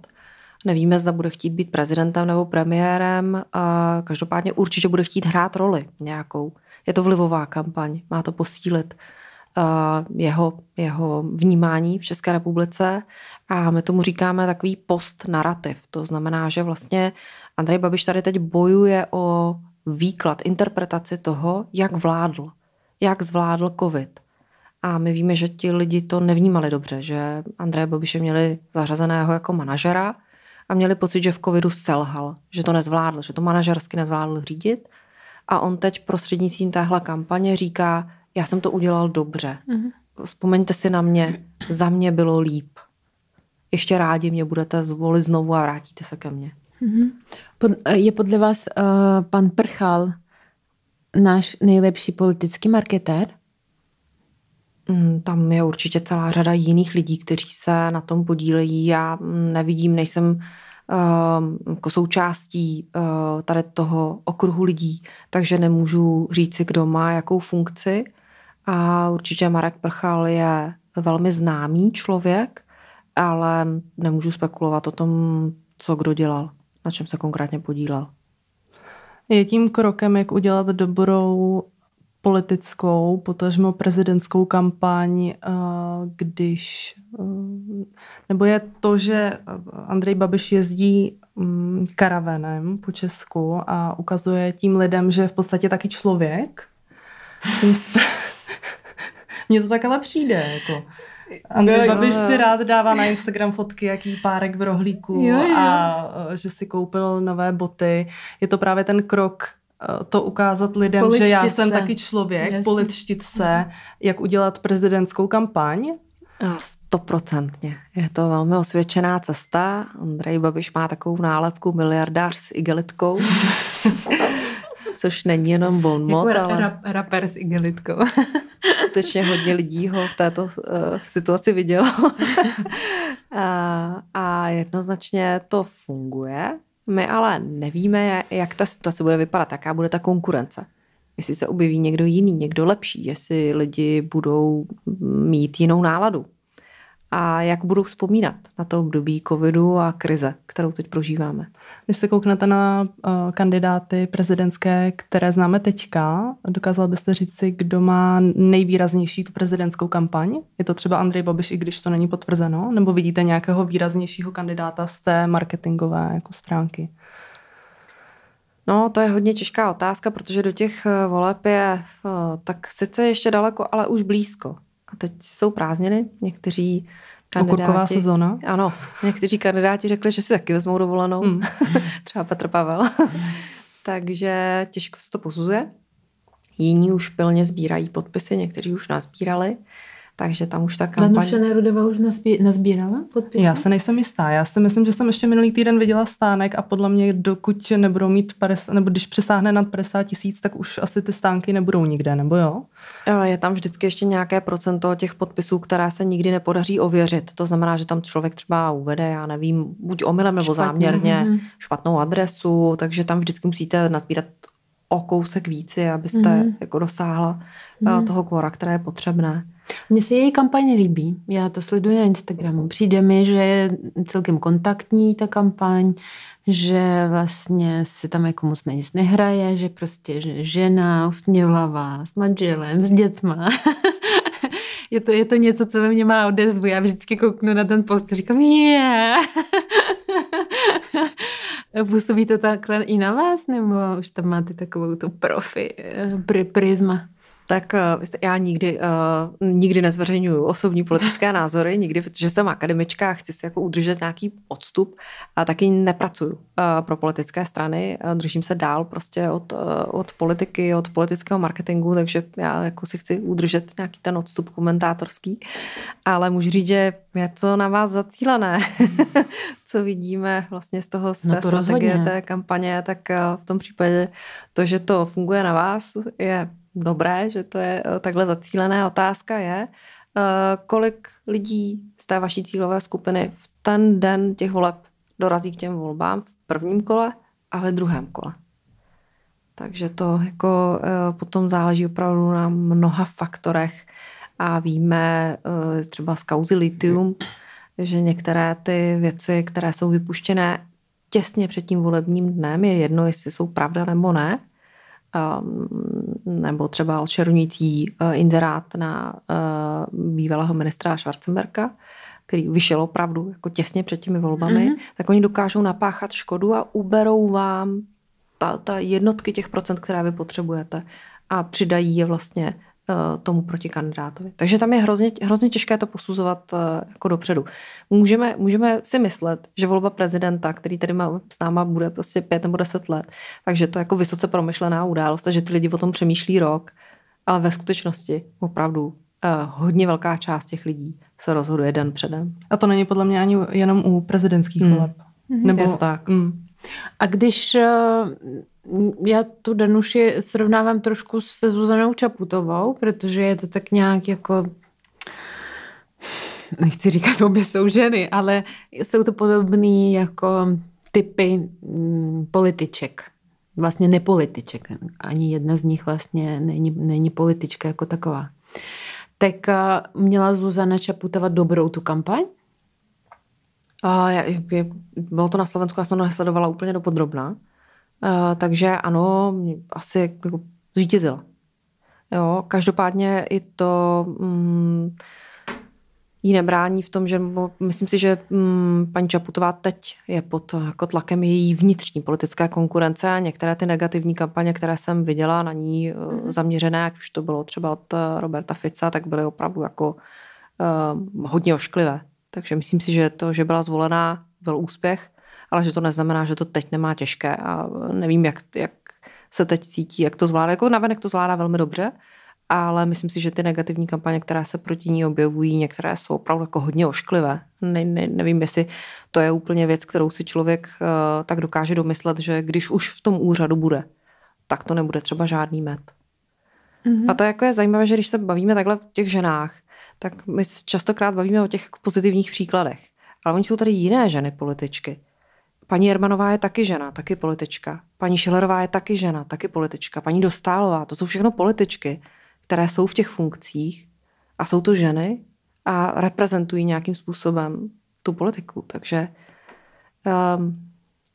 Nevíme, zda bude chtít být prezidentem nebo premiérem. A každopádně určitě bude chtít hrát roli nějakou. Je to vlivová kampaň, má to posílit jeho, jeho vnímání v České republice a my tomu říkáme takový post-narrativ. To znamená, že vlastně Andrej Babiš tady teď bojuje o výklad, interpretaci toho, jak vládl jak zvládl covid. A my víme, že ti lidi to nevnímali dobře, že Andreje Babiše měli zařazeného jako manažera a měli pocit, že v covidu selhal, že to nezvládl, že to manažersky nezvládl řídit. A on teď prostřednictvím téhle kampaně říká, já jsem to udělal dobře. Mm-hmm. Vzpomeňte si na mě, za mě bylo líp. Ještě rádi mě budete zvolit znovu a vrátíte se ke mně. Mhm. Je podle vás uh, pan Prchal náš nejlepší politický marketér? Mm, tam je určitě celá řada jiných lidí, kteří se na tom podílejí. Já mm, nevidím, nejsem ehm, jako součástí eh, tady toho okruhu lidí, takže nemůžu říci, kdo má jakou funkci. A určitě Marek Prchal je velmi známý člověk, ale nemůžu spekulovat o tom, co kdo dělal, na čem se konkrétně podílel je tím krokem, jak udělat dobrou politickou, potažmo prezidentskou kampaň, eh, když... Eh, nebo je to, že Andrej Babiš jezdí mm, karavanem po Česku a ukazuje tím lidem, že je v podstatě taky člověk. [laughs] Mně to tak ale přijde. Jako. Andrej jo, Babiš jo, jo. si rád dává na Instagram fotky, jaký párek v rohlíku jo, jo. a eh, že si koupil nové boty. Je to právě ten krok, eh, to ukázat lidem, poličtit že já se. jsem taky člověk, Jasně. poličtit se, jak udělat prezidentskou kampaň. Stoprocentně. Je to velmi osvědčená cesta. Andrej Babiš má takovou nálepku miliardář s igelitkou. [laughs] což není jenom bon jako mot, jako ale... Rap, rapper s igelitkou. [laughs] skutečně hodně lidí ho v této uh, situaci vidělo. [laughs] a, a jednoznačně to funguje. My ale nevíme, jak ta situace bude vypadat, jaká bude ta konkurence jestli se objeví někdo jiný, někdo lepší, jestli lidi budou mít jinou náladu a jak budou vzpomínat na to období covidu a krize, kterou teď prožíváme. Když se kouknete na eh, kandidáty prezidentské, které známe teďka, dokázal byste říct si, kdo má nejvýraznější tu prezidentskou kampaň? Je to třeba Andrej Babiš, i když to není potvrzeno? Nebo vidíte nějakého výraznějšího kandidáta z té marketingové jako stránky? No, to je hodně těžká otázka, protože do těch eh, voleb je eh, tak sice ještě daleko, ale už blízko teď jsou prázdniny, někteří kandidáti... Okurková sezona. Ano, někteří kandidáti řekli, že si taky vezmou dovolenou, mm. [laughs] třeba Petr Pavel. [laughs] Takže těžko se to posuzuje. Jiní už pilně sbírají podpisy, někteří už nazbírali. sbírali. Takže tam už ta kampaň... Zanušené Rudeva už naspí, nazbírala podpisy? Já se nejsem jistá. Já si myslím, že jsem ještě minulý týden viděla stánek a podle mě, dokud nebudou mít 50, nebo když přesáhne nad 50 tisíc, tak už asi ty stánky nebudou nikde, nebo jo? Eh, je tam vždycky ještě nějaké procento těch podpisů, která se nikdy nepodaří ověřit. To znamená, že tam člověk třeba uvede, já nevím, buď omylem nebo Špatný. záměrně špatnou adresu, takže tam vždycky musíte nazbírat o kousek víci, abyste mm. jako dosáhla mm. toho kvora, které je potřebné. Mně se její kampaně líbí. Já to sleduji na Instagramu. Přijde mi, že je celkem kontaktní ta kampaň, že vlastně se tam jako moc na nic nehraje, že prostě že žena usměvavá s manželem, s dětma. [laughs] je, to, je to něco, co ve mně má odezvu. Já vždycky kouknu na ten post a říkám, je. Yeah. [laughs] Působí to takhle i na vás, nebo už tam máte takovou tu profi, eh, pr- prisma? tak eh, já nikdy, eh, nikdy nezveřejňuji osobní politické [laughs] názory, nikdy, protože jsem akademička a chci si jako udržet nějaký odstup a taky nepracuju eh, pro politické strany, držím se dál prostě od, od politiky, od politického marketingu, takže já jako si chci udržet nějaký ten odstup komentátorský, ale můžu říct, že je to na vás zacílené, [laughs] co vidíme vlastně z toho, z no té no strategie rozhodně. té kampaně, tak v tom případě to, že to funguje na vás, je dobré, že to je eh, takhle zacílená otázka je, eh, kolik lidí z té vaší cílové skupiny v ten den těch voleb dorazí k těm volbám v prvním kole a ve druhém kole. Takže to jako eh, potom záleží opravdu na mnoha faktorech a víme třeba z kauzy litium, že některé ty věci, které jsou vypuštěné těsně před tím volebním dnem, je jedno, jestli jsou pravda nebo ne, Ehm, nebo třeba očernující eh, inzerát na eh, bývalého ministra Schwarzenberka, který vyšel opravdu jako těsně před těmi volbami, mm-hmm. tak oni dokážou napáchat škodu a uberou vám ta, ta jednotky těch procent, které vy potřebujete a přidají je vlastně Eh, tomu protikandidátovi. Takže tam je hrozně, hrozně těžké to posuzovat eh, jako dopředu. Můžeme, můžeme si myslet, že volba prezidenta, který tady má, s náma bude prostě pět nebo deset let, takže to je jako vysoce promyšlená událost a že ty lidi o tom přemýšlí rok, ale ve skutečnosti opravdu eh, hodně velká část těch lidí se rozhoduje den předem. A to není podle mě ani jenom u prezidentských hmm. voleb. Mm. Nebo, tak. Mm. A když eh, já tu Danuši srovnávám trošku se Zuzanou Čaputovou, protože je to tak nějak jako nechci říkat, obě jsou ženy, ale jsou to podobný jako typy mm, političek. Vlastně nepolitiček. Ani jedna z nich vlastně není, není politička jako taková. Tak eh, měla Zuzana Čaputova dobrou tu kampaň, je, bylo to na Slovensku, já jsem to nesledovala úplně do podrobna. Eh, takže ano, asi jako zvítězila. Jo, každopádně i to mm, jí nebrání v tom, že myslím si, že mm, paní Čaputová teď je pod jako tlakem její vnitřní politické konkurence a některé ty negativní kampaně, které jsem viděla na ní mm. zaměřené, ať už to bylo třeba od eh, Roberta Fica, tak byly opravdu jako uh, hodně ošklivé. Takže myslím si, že to, že byla zvolená, byl úspěch, ale že to neznamená, že to teď nemá těžké a nevím, jak, jak se teď cítí, jak to zvládá. Jako navenek to zvládá velmi dobře, ale myslím si, že ty negativní kampaně, které se proti ní objevují, některé jsou opravdu jako hodně ošklivé. Ne, ne, nevím, jestli to je úplně věc, kterou si člověk uh, tak dokáže domyslet, že když už v tom úřadu bude, tak to nebude třeba žádný met. Mm-hmm. A to je jako je zajímavé, že když se bavíme takhle o těch ženách, tak my častokrát bavíme o těch pozitivních příkladech. Ale oni jsou tady jiné ženy političky. Paní Jermanová je taky žena, taky politička. Paní Šilerová je taky žena, taky politička. Paní Dostálová, to jsou všechno političky, které jsou v těch funkcích a jsou to ženy a reprezentují nějakým způsobem tu politiku. Takže um,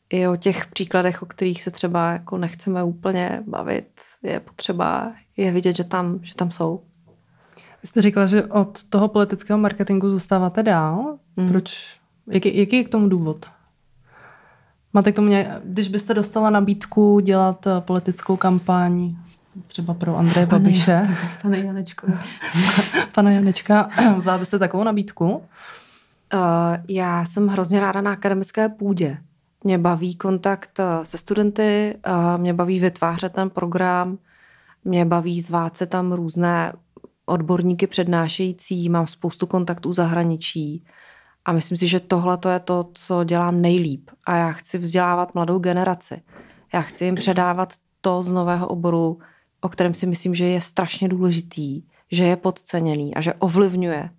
i o těch příkladech, o kterých se třeba jako nechceme úplně bavit, je potřeba je vidět, že tam, že tam jsou. Vy jste říkala, že od toho politického marketingu zůstáváte dál. Mm. Proč? Jaký, jaký je k tomu důvod? Máte k tomu nějak, když byste dostala nabídku dělat eh, politickou kampaň třeba pro Andreje Babiše. [laughs] Pane Janečko. [laughs] Pane Janečka, [clears throat] vzala byste takovou nabídku? Uh, já jsem hrozně ráda na akademické půdě. Mě baví kontakt eh, se studenty, uh, mě baví vytvářet ten program, mě baví zvát se tam různé odborníky přednášející, mám spoustu kontaktů zahraničí a myslím si, že tohle to je to, co dělám nejlíp. A já chci vzdělávat mladou generaci. Já chci jim předávat to z nového oboru, o kterém si myslím, že je strašně důležitý, že je podceněný a že ovlivňuje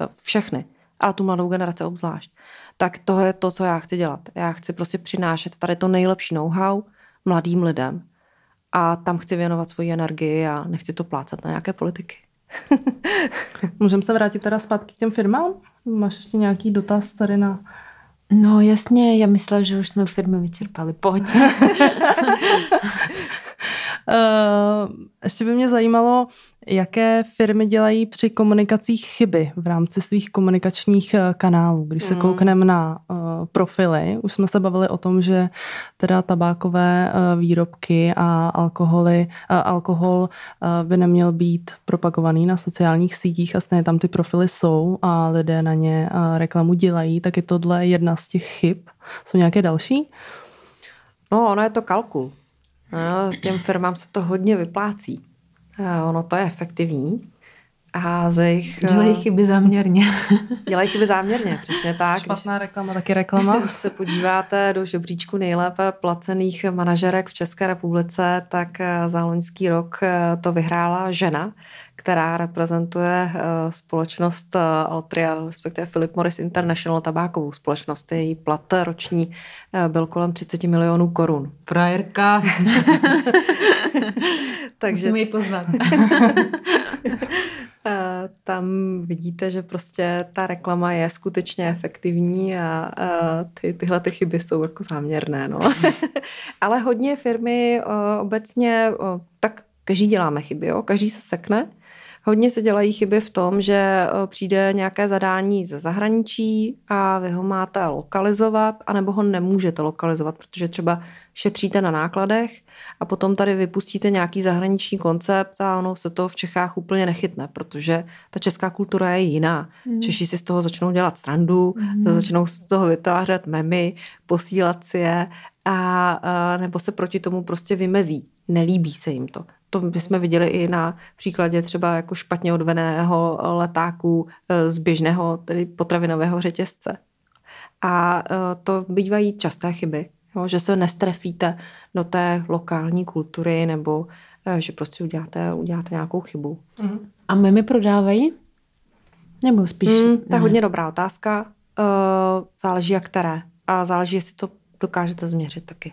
eh, všechny, ale tu mladou generaci obzvlášť. Tak to je to, co já chci dělat. Já chci prostě přinášet tady to nejlepší know-how mladým lidem a tam chci věnovat svoji energii a nechci to plácat na nějaké politiky. [laughs] Můžeme se vrátit teda zpátky k těm firmám? Máš ještě nějaký dotaz tady na... No jasně, já myslela, že už jsme firmy vyčerpali. Pojď. [laughs] Eh, ještě by mě zajímalo, jaké firmy dělají při komunikacích chyby v rámci svých komunikačních eh, kanálů. Když se mm. koukneme na uh, profily, už jsme se bavili o tom, že teda tabákové uh, výrobky a alkoholy, uh, alkohol uh, by neměl být propagovaný na sociálních sítích a stejně tam ty profily jsou a lidé na ně uh, reklamu dělají, tak je tohle jedna z těch chyb. Jsou nějaké další? No, ono je to kalkul. No, těm firmám se to hodně vyplácí. Ono to je efektivní a jejich... Dělají eh, chyby záměrně. [laughs] dělají chyby záměrně, přesně tak. Špatná reklama, taky reklama. [laughs] Když se podíváte do žebříčku nejlépe placených manažerek v České republice, tak eh, za loňský rok eh, to vyhrála žena, která reprezentuje společnost Altria, respektive Philip Morris International tabákovou společnost. Její plat roční byl kolem 30 milionů korun. Frajerka. [laughs] Takže... Musíme ji pozvat. Eh, tam vidíte, že prostě ta reklama je skutečně efektivní a eh, ty, tyhle ty chyby jsou jako záměrné. No. [laughs] Ale hodně firmy eh, obecně, tak každý děláme chyby, jo? každý se sekne, Hodně se dělají chyby v tom, že eh, přijde nějaké zadání ze zahraničí a vy ho máte lokalizovat, anebo ho nemůžete lokalizovat, protože třeba šetříte na nákladech a potom tady vypustíte nějaký zahraniční koncept a ono se to v Čechách úplně nechytne, protože ta česká kultura je jiná. Mm. Češi si z toho začnou dělat srandu, mm. začnou z toho vytvářet memy, posílat si je a, a eh, nebo se proti tomu prostě vymezí. Nelíbí se jim to to bychom viděli i na příkladě třeba jako špatně odveného letáku eh, z běžného, tedy potravinového řetězce. A eh, to bývají časté chyby, jo, že se nestrefíte do té lokální kultury nebo eh, že prostě uděláte, uděláte nějakou chybu. Mhm. A my mi prodávají? Nebo spíš? Mm, to je hodně dobrá otázka. Záleží jak které. A záleží, jestli to dokážete změřit taky.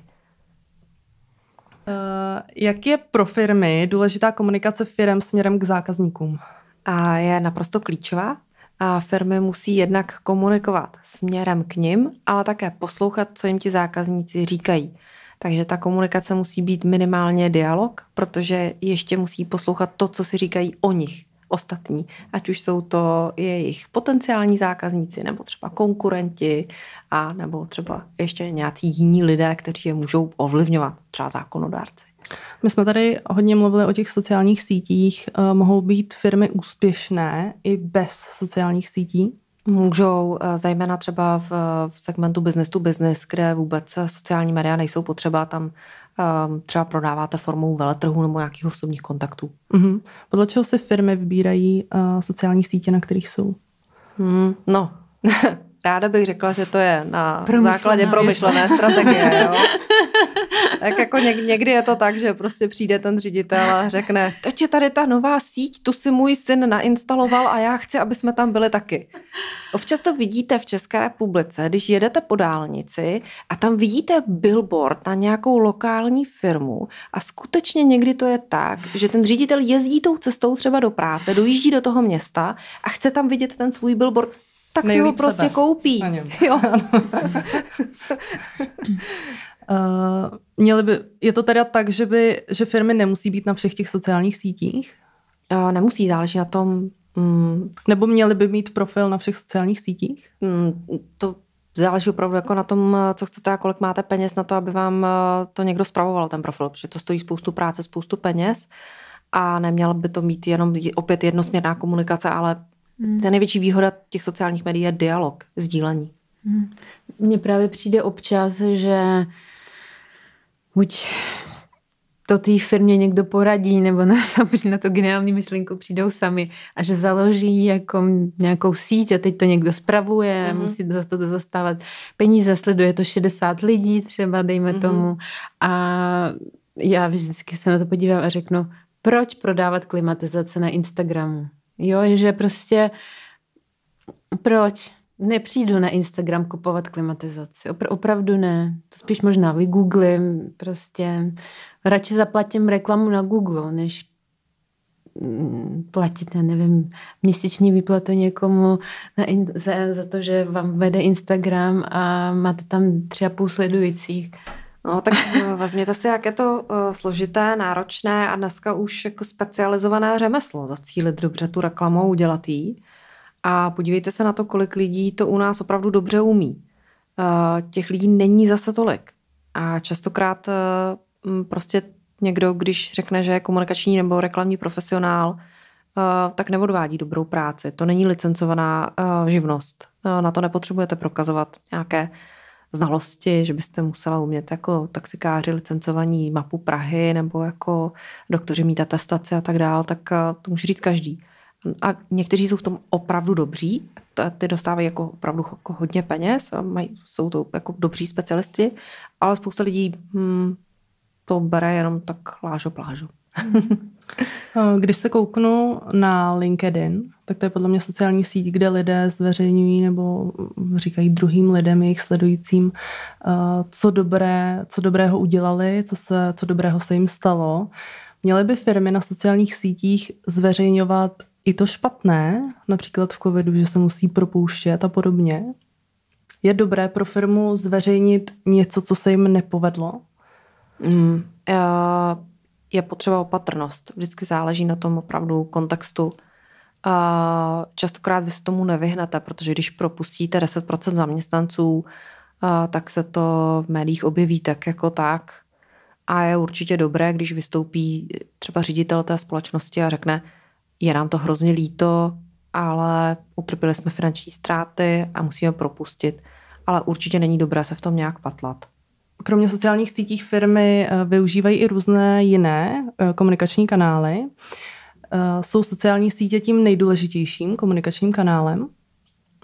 Eh, jak je pro firmy důležitá komunikace firm směrem k zákazníkům? A je naprosto klíčová. A firmy musí jednak komunikovat směrem k ním, ale také poslouchat, co jim ti zákazníci říkají. Takže ta komunikace musí být minimálně dialog, protože ještě musí poslouchat to, co si říkají o nich ostatní, ať už jsou to jejich potenciální zákazníci nebo třeba konkurenti a nebo třeba ještě nějací jiní lidé, kteří je můžou ovlivňovat, třeba zákonodárci. My jsme tady hodně mluvili o těch sociálních sítích. Eh, mohou být firmy úspěšné i bez sociálních sítí? Můžou, eh, zejména třeba v, v segmentu business to business, kde vůbec eh, sociální média nejsou potřeba, tam ehm, třeba prodáváte formou veletrhu nebo nějakých osobních kontaktů. Mm-hmm. Podle čeho si firmy vybírají uh, sociální sítě, na kterých jsou? Mm, no, [laughs] Ráda bych řekla, že to je na základě promyšlené strategie. Jo? [laughs] Tak jako někdy je to tak, že prostě přijde ten ředitel a řekne, teď je tady ta nová síť, tu si můj syn nainstaloval a já chci, aby jsme tam byli taky. Občas to vidíte v České republice, když jedete po dálnici a tam vidíte billboard na nějakou lokální firmu a skutečně někdy to je tak, že ten ředitel jezdí tou cestou třeba do práce, dojíždí do toho města a chce tam vidět ten svůj billboard tak si ho prostě sebe. koupí. Jo. uh, [laughs] měli by, je to teda tak, že, by, že firmy nemusí být na všech těch sociálních sítích? Uh, nemusí, záleží na tom. Mm, Nebo měli by mít profil na všech sociálních sítích? Mm, to záleží opravdu jako na tom, eh, co chcete a kolik máte peněz na to, aby vám to někdo zpravoval ten profil, protože to stojí spoustu práce, spoustu peněz a neměl by to mít jenom opět jednosměrná komunikace, ale Hmm. Ta největší výhoda těch sociálních médií je dialog, sdílení. Hmm. Mně právě přijde občas, že buď to té firmě někdo poradí, nebo na, [laughs] na to geniální myšlenku přijdou sami a že založí jako nějakou síť a teď to někdo spravuje, mm-hmm. musí za to dostávat peníze, sleduje to 60 lidí třeba, dejme mm-hmm. tomu. A já vždycky se na to podívám a řeknu, proč prodávat klimatizace na Instagramu? Jo, že prostě proč nepřijdu na Instagram kupovat klimatizaci. Opr- opravdu ne. To spíš možná vygooglím. Prostě radši zaplatím reklamu na Google, než mm, platit, nevím, měsíční výplatu někomu na in- za, za to, že vám vede Instagram a máte tam tři a půl sledujících. No, tak [laughs] eh, vezměte si, jak je to eh, složité, náročné a dneska už jako specializované řemeslo zacílit dobře tu reklamu, udělat jí. A podívejte se na to, kolik lidí to u nás opravdu dobře umí. Eh, těch lidí není zase tolik. A častokrát prostě někdo, když řekne, že je komunikační nebo reklamní profesionál, tak neodvádí dobrou práci. To není licencovaná živnost. Na to nepotřebujete prokazovat nějaké znalosti, že byste musela umět jako taxikáři licencovaní mapu Prahy nebo jako doktoři mít atestace a tak dál, tak eh, to může říct každý. A někteří jsou v tom opravdu dobří, ty dostávají jako opravdu jako hodně peněz, a mají, jsou to jako dobří specialisti, ale spousta lidí hmm, to bere jenom tak lážo plážo. Hmm. Eh, když se kouknu na LinkedIn, tak to je podle mě sociální síť, kde lidé zveřejňují nebo říkají druhým lidem, jejich sledujícím, eh, co, dobré, co dobrého udělali, co, se, co dobrého se jim stalo. Měly by firmy na sociálních sítích zveřejňovat i to špatné, například v covidu, že se musí propouštět a podobně. Je dobré pro firmu zveřejnit něco, co se jim nepovedlo? Mm, uh je potřeba opatrnost. Vždycky záleží na tom opravdu kontextu. A častokrát vy se tomu nevyhnete, protože když propustíte 10% zaměstnanců, a tak se to v médiích objeví tak jako tak. A je určitě dobré, když vystoupí třeba ředitel té společnosti a řekne, je nám to hrozně líto, ale utrpěli jsme finanční ztráty a musíme propustit. Ale určitě není dobré se v tom nějak patlat kromě sociálních sítích firmy eh, využívají i různé jiné eh, komunikační kanály. Eh, jsou sociální sítě tím nejdůležitějším komunikačním kanálem?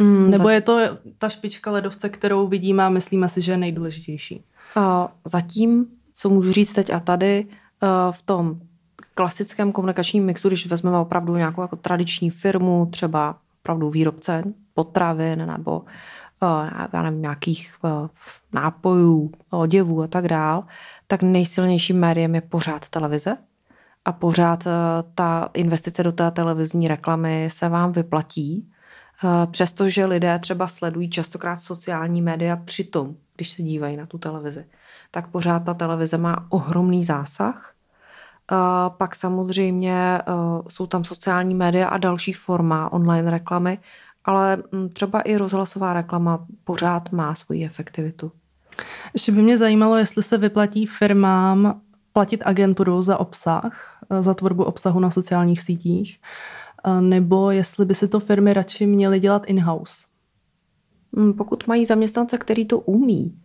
Mm, Nebo tak... je to ta špička ledovce, kterou vidíme a myslíme si, že je nejdůležitější? A zatím, co můžu říct teď a tady, v tom klasickém komunikačním mixu, když vezmeme opravdu nějakou jako tradiční firmu, třeba opravdu výrobce potravin nebo Eh, já nevím, nějakých eh, nápojů, oděvů a tak dál, tak nejsilnějším médiem je pořád televize a pořád eh, ta investice do té televizní reklamy se vám vyplatí, přestože lidé třeba sledují častokrát sociální média přitom, když se dívají na tu televizi, tak pořád ta televize má ohromný zásah. Pak samozřejmě jsou tam sociální média a další forma online reklamy, ale mm, třeba i rozhlasová reklama pořád má svoji efektivitu. Ještě by mě zajímalo, jestli se vyplatí firmám platit agenturu za obsah, eh, za tvorbu obsahu na sociálních sítích, eh, nebo jestli by si to firmy radši měly dělat in-house. Mm, pokud mají zaměstnance, který to umí,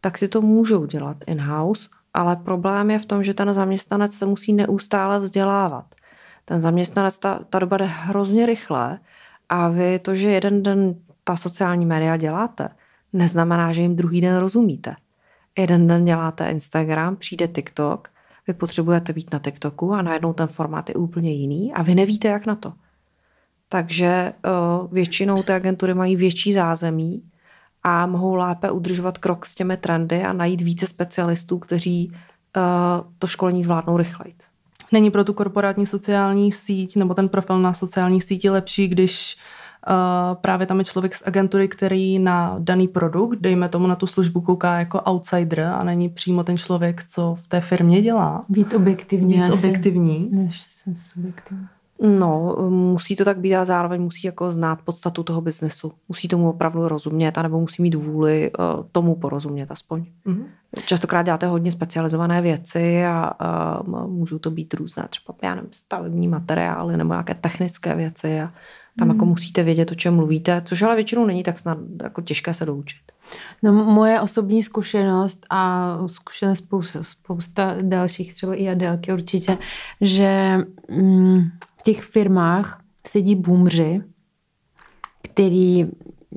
tak si to můžou dělat in-house, ale problém je v tom, že ten zaměstnanec se musí neustále vzdělávat. Ten zaměstnanec, ta, ta doba jde hrozně rychle a vy to, že jeden den ta sociální média děláte, neznamená, že jim druhý den rozumíte. Jeden den děláte Instagram, přijde TikTok, vy potřebujete být na TikToku a najednou ten formát je úplně jiný a vy nevíte, jak na to. Takže eh, většinou ty agentury mají větší zázemí a mohou lépe udržovat krok s těmi trendy a najít více specialistů, kteří eh, to školení zvládnou rychleji. Není pro tu korporátní sociální síť nebo ten profil na sociální síti lepší, když Uh, právě tam je člověk z agentury, který na daný produkt, dejme tomu na tu službu, kouká jako outsider a není přímo ten člověk, co v té firmě dělá. Víc objektivní. Víc objektivní. Než subjektivní. No, musí to tak být a zároveň musí jako znát podstatu toho biznesu. Musí tomu opravdu rozumět, anebo musí mít vůli eh, tomu porozumět aspoň. Mm-hmm. Častokrát děláte hodně specializované věci a, a můžou to být různé třeba, já nevím, stavební materiály nebo nějaké technické věci a tam mm-hmm. jako mhm. musíte vědět, o čem mluvíte, což ale většinou není tak snad jako těžké se doučit. No, moje osobní zkušenost a zkušenost spousta, spousta dalších, třeba i Adelky určitě, že mm, v těch firmách sedí boomři, který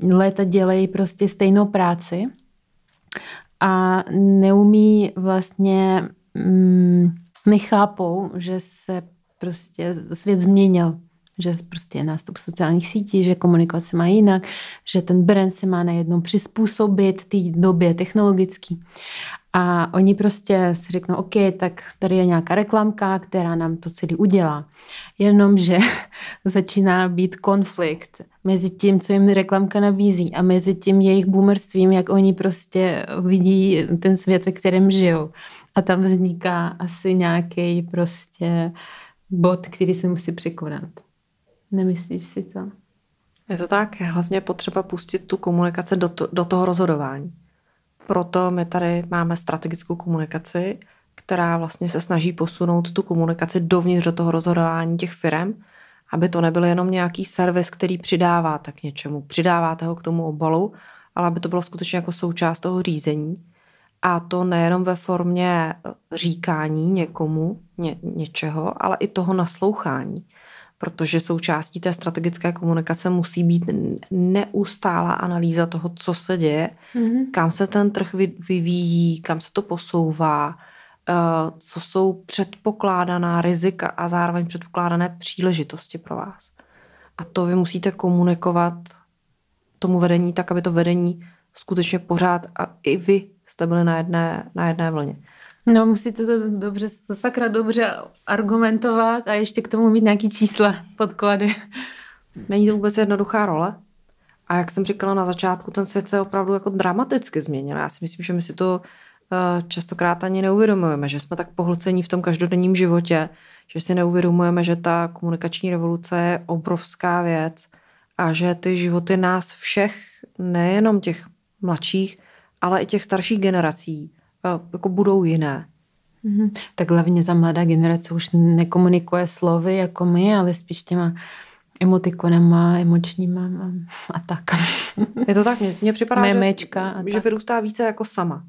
léta dělají prostě stejnou práci a neumí vlastně, mm, nechápou, že se prostě svět změnil že prostě je nástup sociálních sítí, že komunikace se má jinak, že ten brand se má najednou přizpůsobit té době technologický. A oni prostě si řeknou, OK, tak tady je nějaká reklamka, která nám to celý udělá. Jenomže [laughs] začíná být konflikt mezi tím, co jim reklamka nabízí a mezi tím jejich boomerstvím, jak oni prostě vidí ten svět, ve kterém žijou. A tam vzniká asi nějaký prostě bod, který se musí překonat. Nemyslíš si to? Je to tak. Hlavně potřeba pustit tu komunikaci do, to, do toho rozhodování. Proto my tady máme strategickou komunikaci, která vlastně se snaží posunout tu komunikaci dovnitř do toho rozhodování těch firm, aby to nebyl jenom nějaký servis, který přidává tak něčemu, přidáváte ho k tomu obalu, ale aby to bylo skutečně jako součást toho řízení. A to nejenom ve formě e, říkání někomu ně, něčeho, ale i toho naslouchání protože součástí té strategické komunikace musí být neustálá analýza toho, co se děje, mm-hmm. kam se ten trh vyvíjí, kam se to posouvá, eh, co jsou předpokládaná rizika a zároveň předpokládané příležitosti pro vás. A to vy musíte komunikovat tomu vedení tak, aby to vedení skutečně pořád a i vy jste byli na jedné, na jedné vlně. No musíte to dobře, to sakra dobře argumentovat a ještě k tomu mít nějaký čísla, podklady. Není to vůbec jednoduchá role? A jak jsem říkala na začátku, ten svět se opravdu jako dramaticky změnil. Já si myslím, že my si to eh, častokrát ani neuvědomujeme, že jsme tak pohlcení v tom každodenním životě, že si neuvědomujeme, že ta komunikační revoluce je obrovská věc a že ty životy nás všech, nejenom těch mladších, ale i těch starších generací, jako budou jiné. Mm-hmm. Tak hlavně ta mladá generace už nekomunikuje slovy jako my, ale spíš těma emotikonama, emočníma a tak. [laughs] Je to tak, mně připadá, a že, že vyrůstá více jako sama.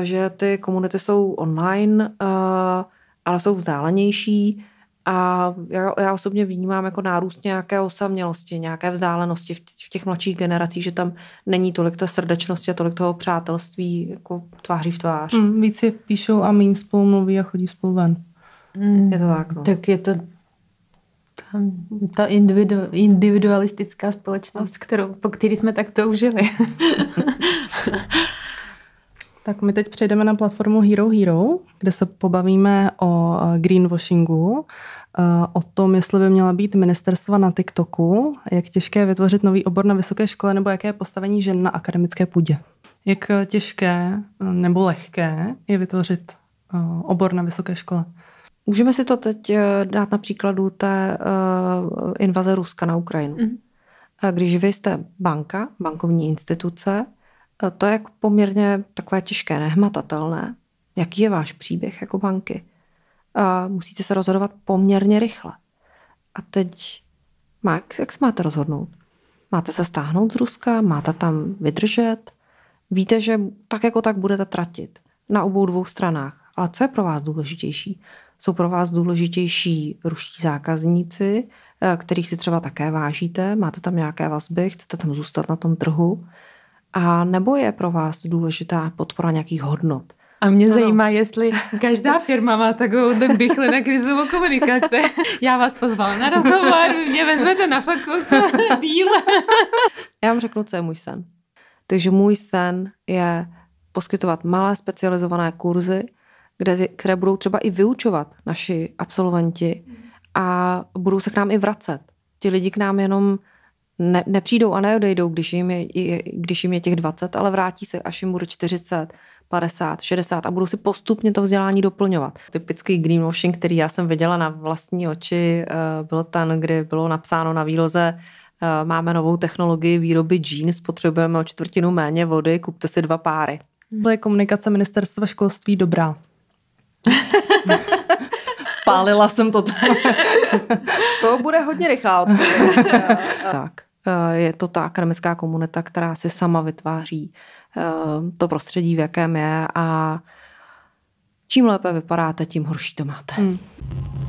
Eh, že ty komunity jsou online, eh, ale jsou vzdálenější, a já, já osobně vnímám jako nárůst nějaké osamělosti, nějaké vzdálenosti v, v těch mladších generacích, že tam není tolik ta srdečnosti a tolik toho přátelství jako tváří v tvář. Mm, víc je píšou a méně spolu mluví a chodí spolu ven. Mm, je to tak, no. Tak je to ta individu, individualistická společnost, kterou, po který jsme tak toužili. [laughs] Tak my teď přejdeme na platformu Hero Hero, kde se pobavíme o eh, greenwashingu, eh, o tom, jestli by měla být ministerstva na TikToku, jak těžké je vytvořit nový obor na vysoké škole nebo jaké je postavení žen na akademické půdě. Jak eh, těžké nebo lehké je vytvořit obor na vysoké škole? Můžeme si to teď dát na příkladu té invaze Ruska na Ukrajinu. Mm. Když vy jste banka, bankovní instituce, to je poměrně takové těžké, nehmatatelné. Jaký je váš příběh jako banky? A musíte se rozhodovat poměrně rychle. A teď, jak se máte rozhodnout? Máte se stáhnout z Ruska? Máte tam vydržet? Víte, že tak jako tak budete tratit na obou dvou stranách. Ale co je pro vás důležitější? Jsou pro vás důležitější ruští zákazníci, eh, kterých si třeba také vážíte? Máte tam nějaké vazby? Chcete tam zůstat na tom trhu? A nebo je pro vás důležitá podpora nějakých hodnot? A mě no. zajímá, jestli každá firma má takovou bychle na krizovou komunikaci. Já vás pozvala na rozhovor, mě vezmete na fakultu, [laughs] díl. Já vám řeknu, co je můj sen. Takže můj sen je poskytovat malé specializované kurzy, kde, které budou třeba i vyučovat naši absolventi a budou se k nám i vracet. Ti lidi k nám jenom ne, nepřijdou a neodejdou, když jim, je, když jim je těch 20, ale vrátí se, až jim bude 40, 50, 60 a budou si postupně to vzdělání doplňovat. Typický greenwashing, který já jsem viděla na vlastní oči, eh, byl ten, kdy bylo napsáno na výloze eh, máme novou technologii výroby jeans, potřebujeme o čtvrtinu méně vody, kupte si dva páry. Byla je komunikace ministerstva školství dobrá. Pálila jsem to tady. to bude hodně rychlá [laughs] tak. Eh, je to ta akademická komunita, která si sama vytváří eh, to prostředí, v jakém je a čím lépe vypadáte, tím horší to máte. Hmm.